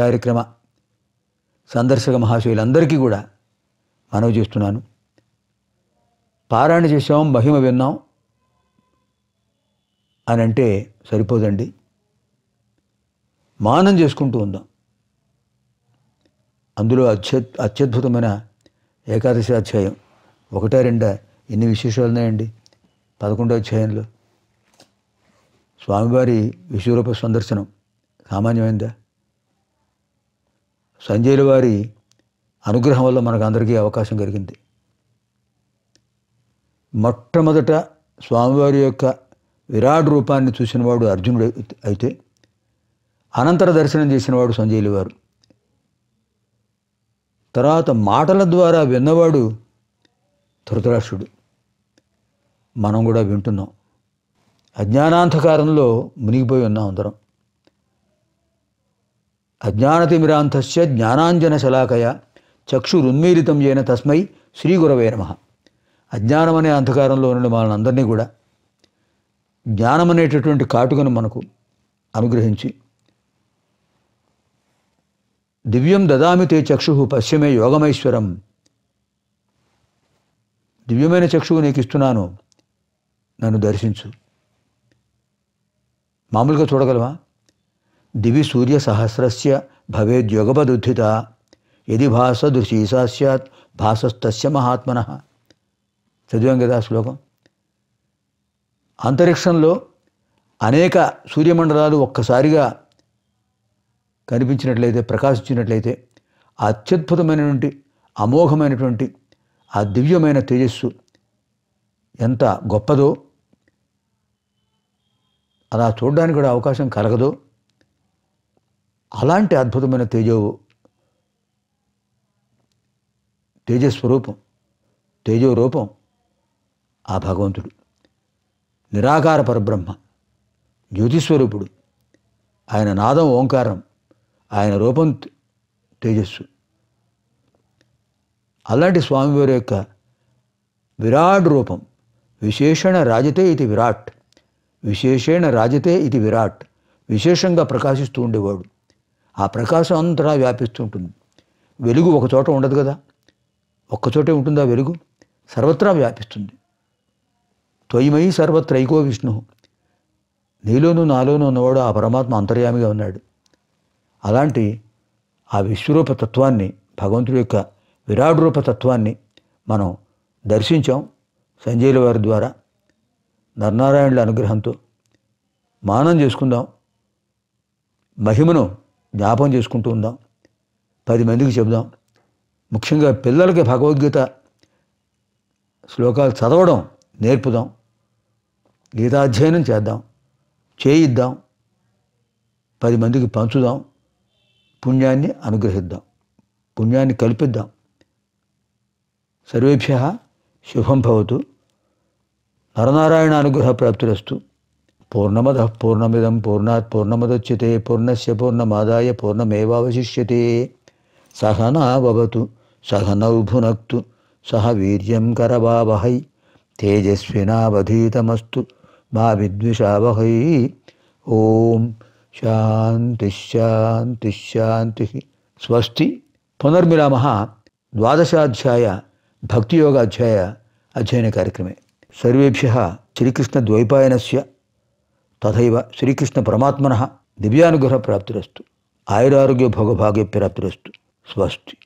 కార్యక్రమ సందర్శక మహాశయులందరికీ కూడా మనవి చేస్తున్నాను పారాయణ చేసాం మహిమ విన్నాం అని అంటే సరిపోదండి మానం చేసుకుంటూ ఉందాం అందులో అత్య అత్యద్భుతమైన ఏకాదశి అధ్యాయం ఒకటా రెండా ఎన్ని విశేషాలు ఉన్నాయండి పదకొండో అధ్యాయంలో స్వామివారి విశ్వరూప సందర్శనం సామాన్యమైందా సంజయుల వారి అనుగ్రహం వల్ల మనకు అందరికీ అవకాశం కలిగింది మొట్టమొదట స్వామివారి యొక్క విరాట్ రూపాన్ని చూసినవాడు అర్జునుడు అయితే అనంతర దర్శనం చేసినవాడు సంజయులు వారు తర్వాత మాటల ద్వారా విన్నవాడు ధృతరాష్ట్రుడు మనం కూడా వింటున్నాం అజ్ఞానాంధకారంలో మునిగిపోయి ఉన్నాం అందరం అజ్ఞానతిమిరాంతస్య జ్ఞానాంజన శలాకయ చక్షురున్మీలితం చేయన తస్మై శ్రీ గురవే నమ అజ్ఞానం అనే అంధకారంలో ఉన్న మనందరినీ కూడా జ్ఞానం అనేటటువంటి కాటుకను మనకు అనుగ్రహించి దివ్యం దదామితే చక్షు పశ్చిమే యోగమైశ్వరం దివ్యమైన చక్షువు నీకు ఇస్తున్నాను నన్ను దర్శించు మామూలుగా చూడగలవా దివి సూర్య సహస్రస్య భవేద్యోగపదుద్ధిత యది భాస దృశీసా సత్ భాసస్తస్య మహాత్మన చదివాం కదా శ్లోకం అంతరిక్షంలో అనేక సూర్యమండలాలు ఒక్కసారిగా కనిపించినట్లయితే ప్రకాశించినట్లయితే అత్యద్భుతమైనటువంటి అమోఘమైనటువంటి ఆ దివ్యమైన తేజస్సు ఎంత గొప్పదో అలా చూడడానికి కూడా అవకాశం కలగదో అలాంటి అద్భుతమైన తేజవు తేజస్వరూపం తేజో రూపం ఆ భగవంతుడు నిరాకార పరబ్రహ్మ జ్యోతిస్వరూపుడు ఆయన నాదం ఓంకారం ఆయన రూపం తేజస్సు అలాంటి స్వామివారి యొక్క విరాట్ రూపం విశేషణ రాజతే ఇది విరాట్ విశేషణ రాజతే ఇది విరాట్ విశేషంగా ప్రకాశిస్తూ ఉండేవాడు ఆ ప్రకాశం వ్యాపిస్తూ వ్యాపిస్తుంటుంది వెలుగు ఒక చోట ఉండదు కదా ఒక్కచోటే ఉంటుందా వెలుగు సర్వత్రా వ్యాపిస్తుంది త్వయమై సర్వత్రైకో విష్ణు నీలోనూ నాలోను ఉన్నవాడు ఆ పరమాత్మ అంతర్యామిగా ఉన్నాడు అలాంటి ఆ విశ్వరూప తత్వాన్ని భగవంతుడి యొక్క విరాడ్ రూప తత్వాన్ని మనం దర్శించాం సంజయుల వారి ద్వారా నరనారాయణుల అనుగ్రహంతో మానం చేసుకుందాం మహిమను జ్ఞాపం చేసుకుంటూ ఉందాం పది మందికి చెబుదాం ముఖ్యంగా పిల్లలకి భగవద్గీత శ్లోకాలు చదవడం నేర్పుదాం గీతాధ్యయనం చేద్దాం చేయిద్దాం పది మందికి పంచుదాం పుణ్యాన్ని అనుగ్రహిద్దాం పుణ్యాన్ని కల్పిద్దాం సర్వేభ్య శుభం భవతు నరనారాయణ అనుగ్రహ ప్రాప్తిరస్తు పూర్ణమద పూర్ణమిదం పూర్ణాత్ పూర్ణమదచ్యతే పూర్ణస్య పూర్ణమాదాయ పూర్ణమేవాశిష్యతే సహనావతు సహనౌ భునక్తు సహ వీర్యం కరవావహై తేజస్వినావధీతమస్తు మా విద్విషావహై ఓం शांति शांति शांति स्वस्ति पुनर्मिला द्वादशाध्याय भक्ति योगाध्याय अध्ययन कार्यक्रम सर्वेभ्य श्रीकृष्णद्वैपायन से तथा श्रीकृष्ण परमात्म दिव्यानुग्रह प्राप्तिरस्तु आयुरारोग्य भोगभाग्य प्राप्तिरस्तु स्वस्ति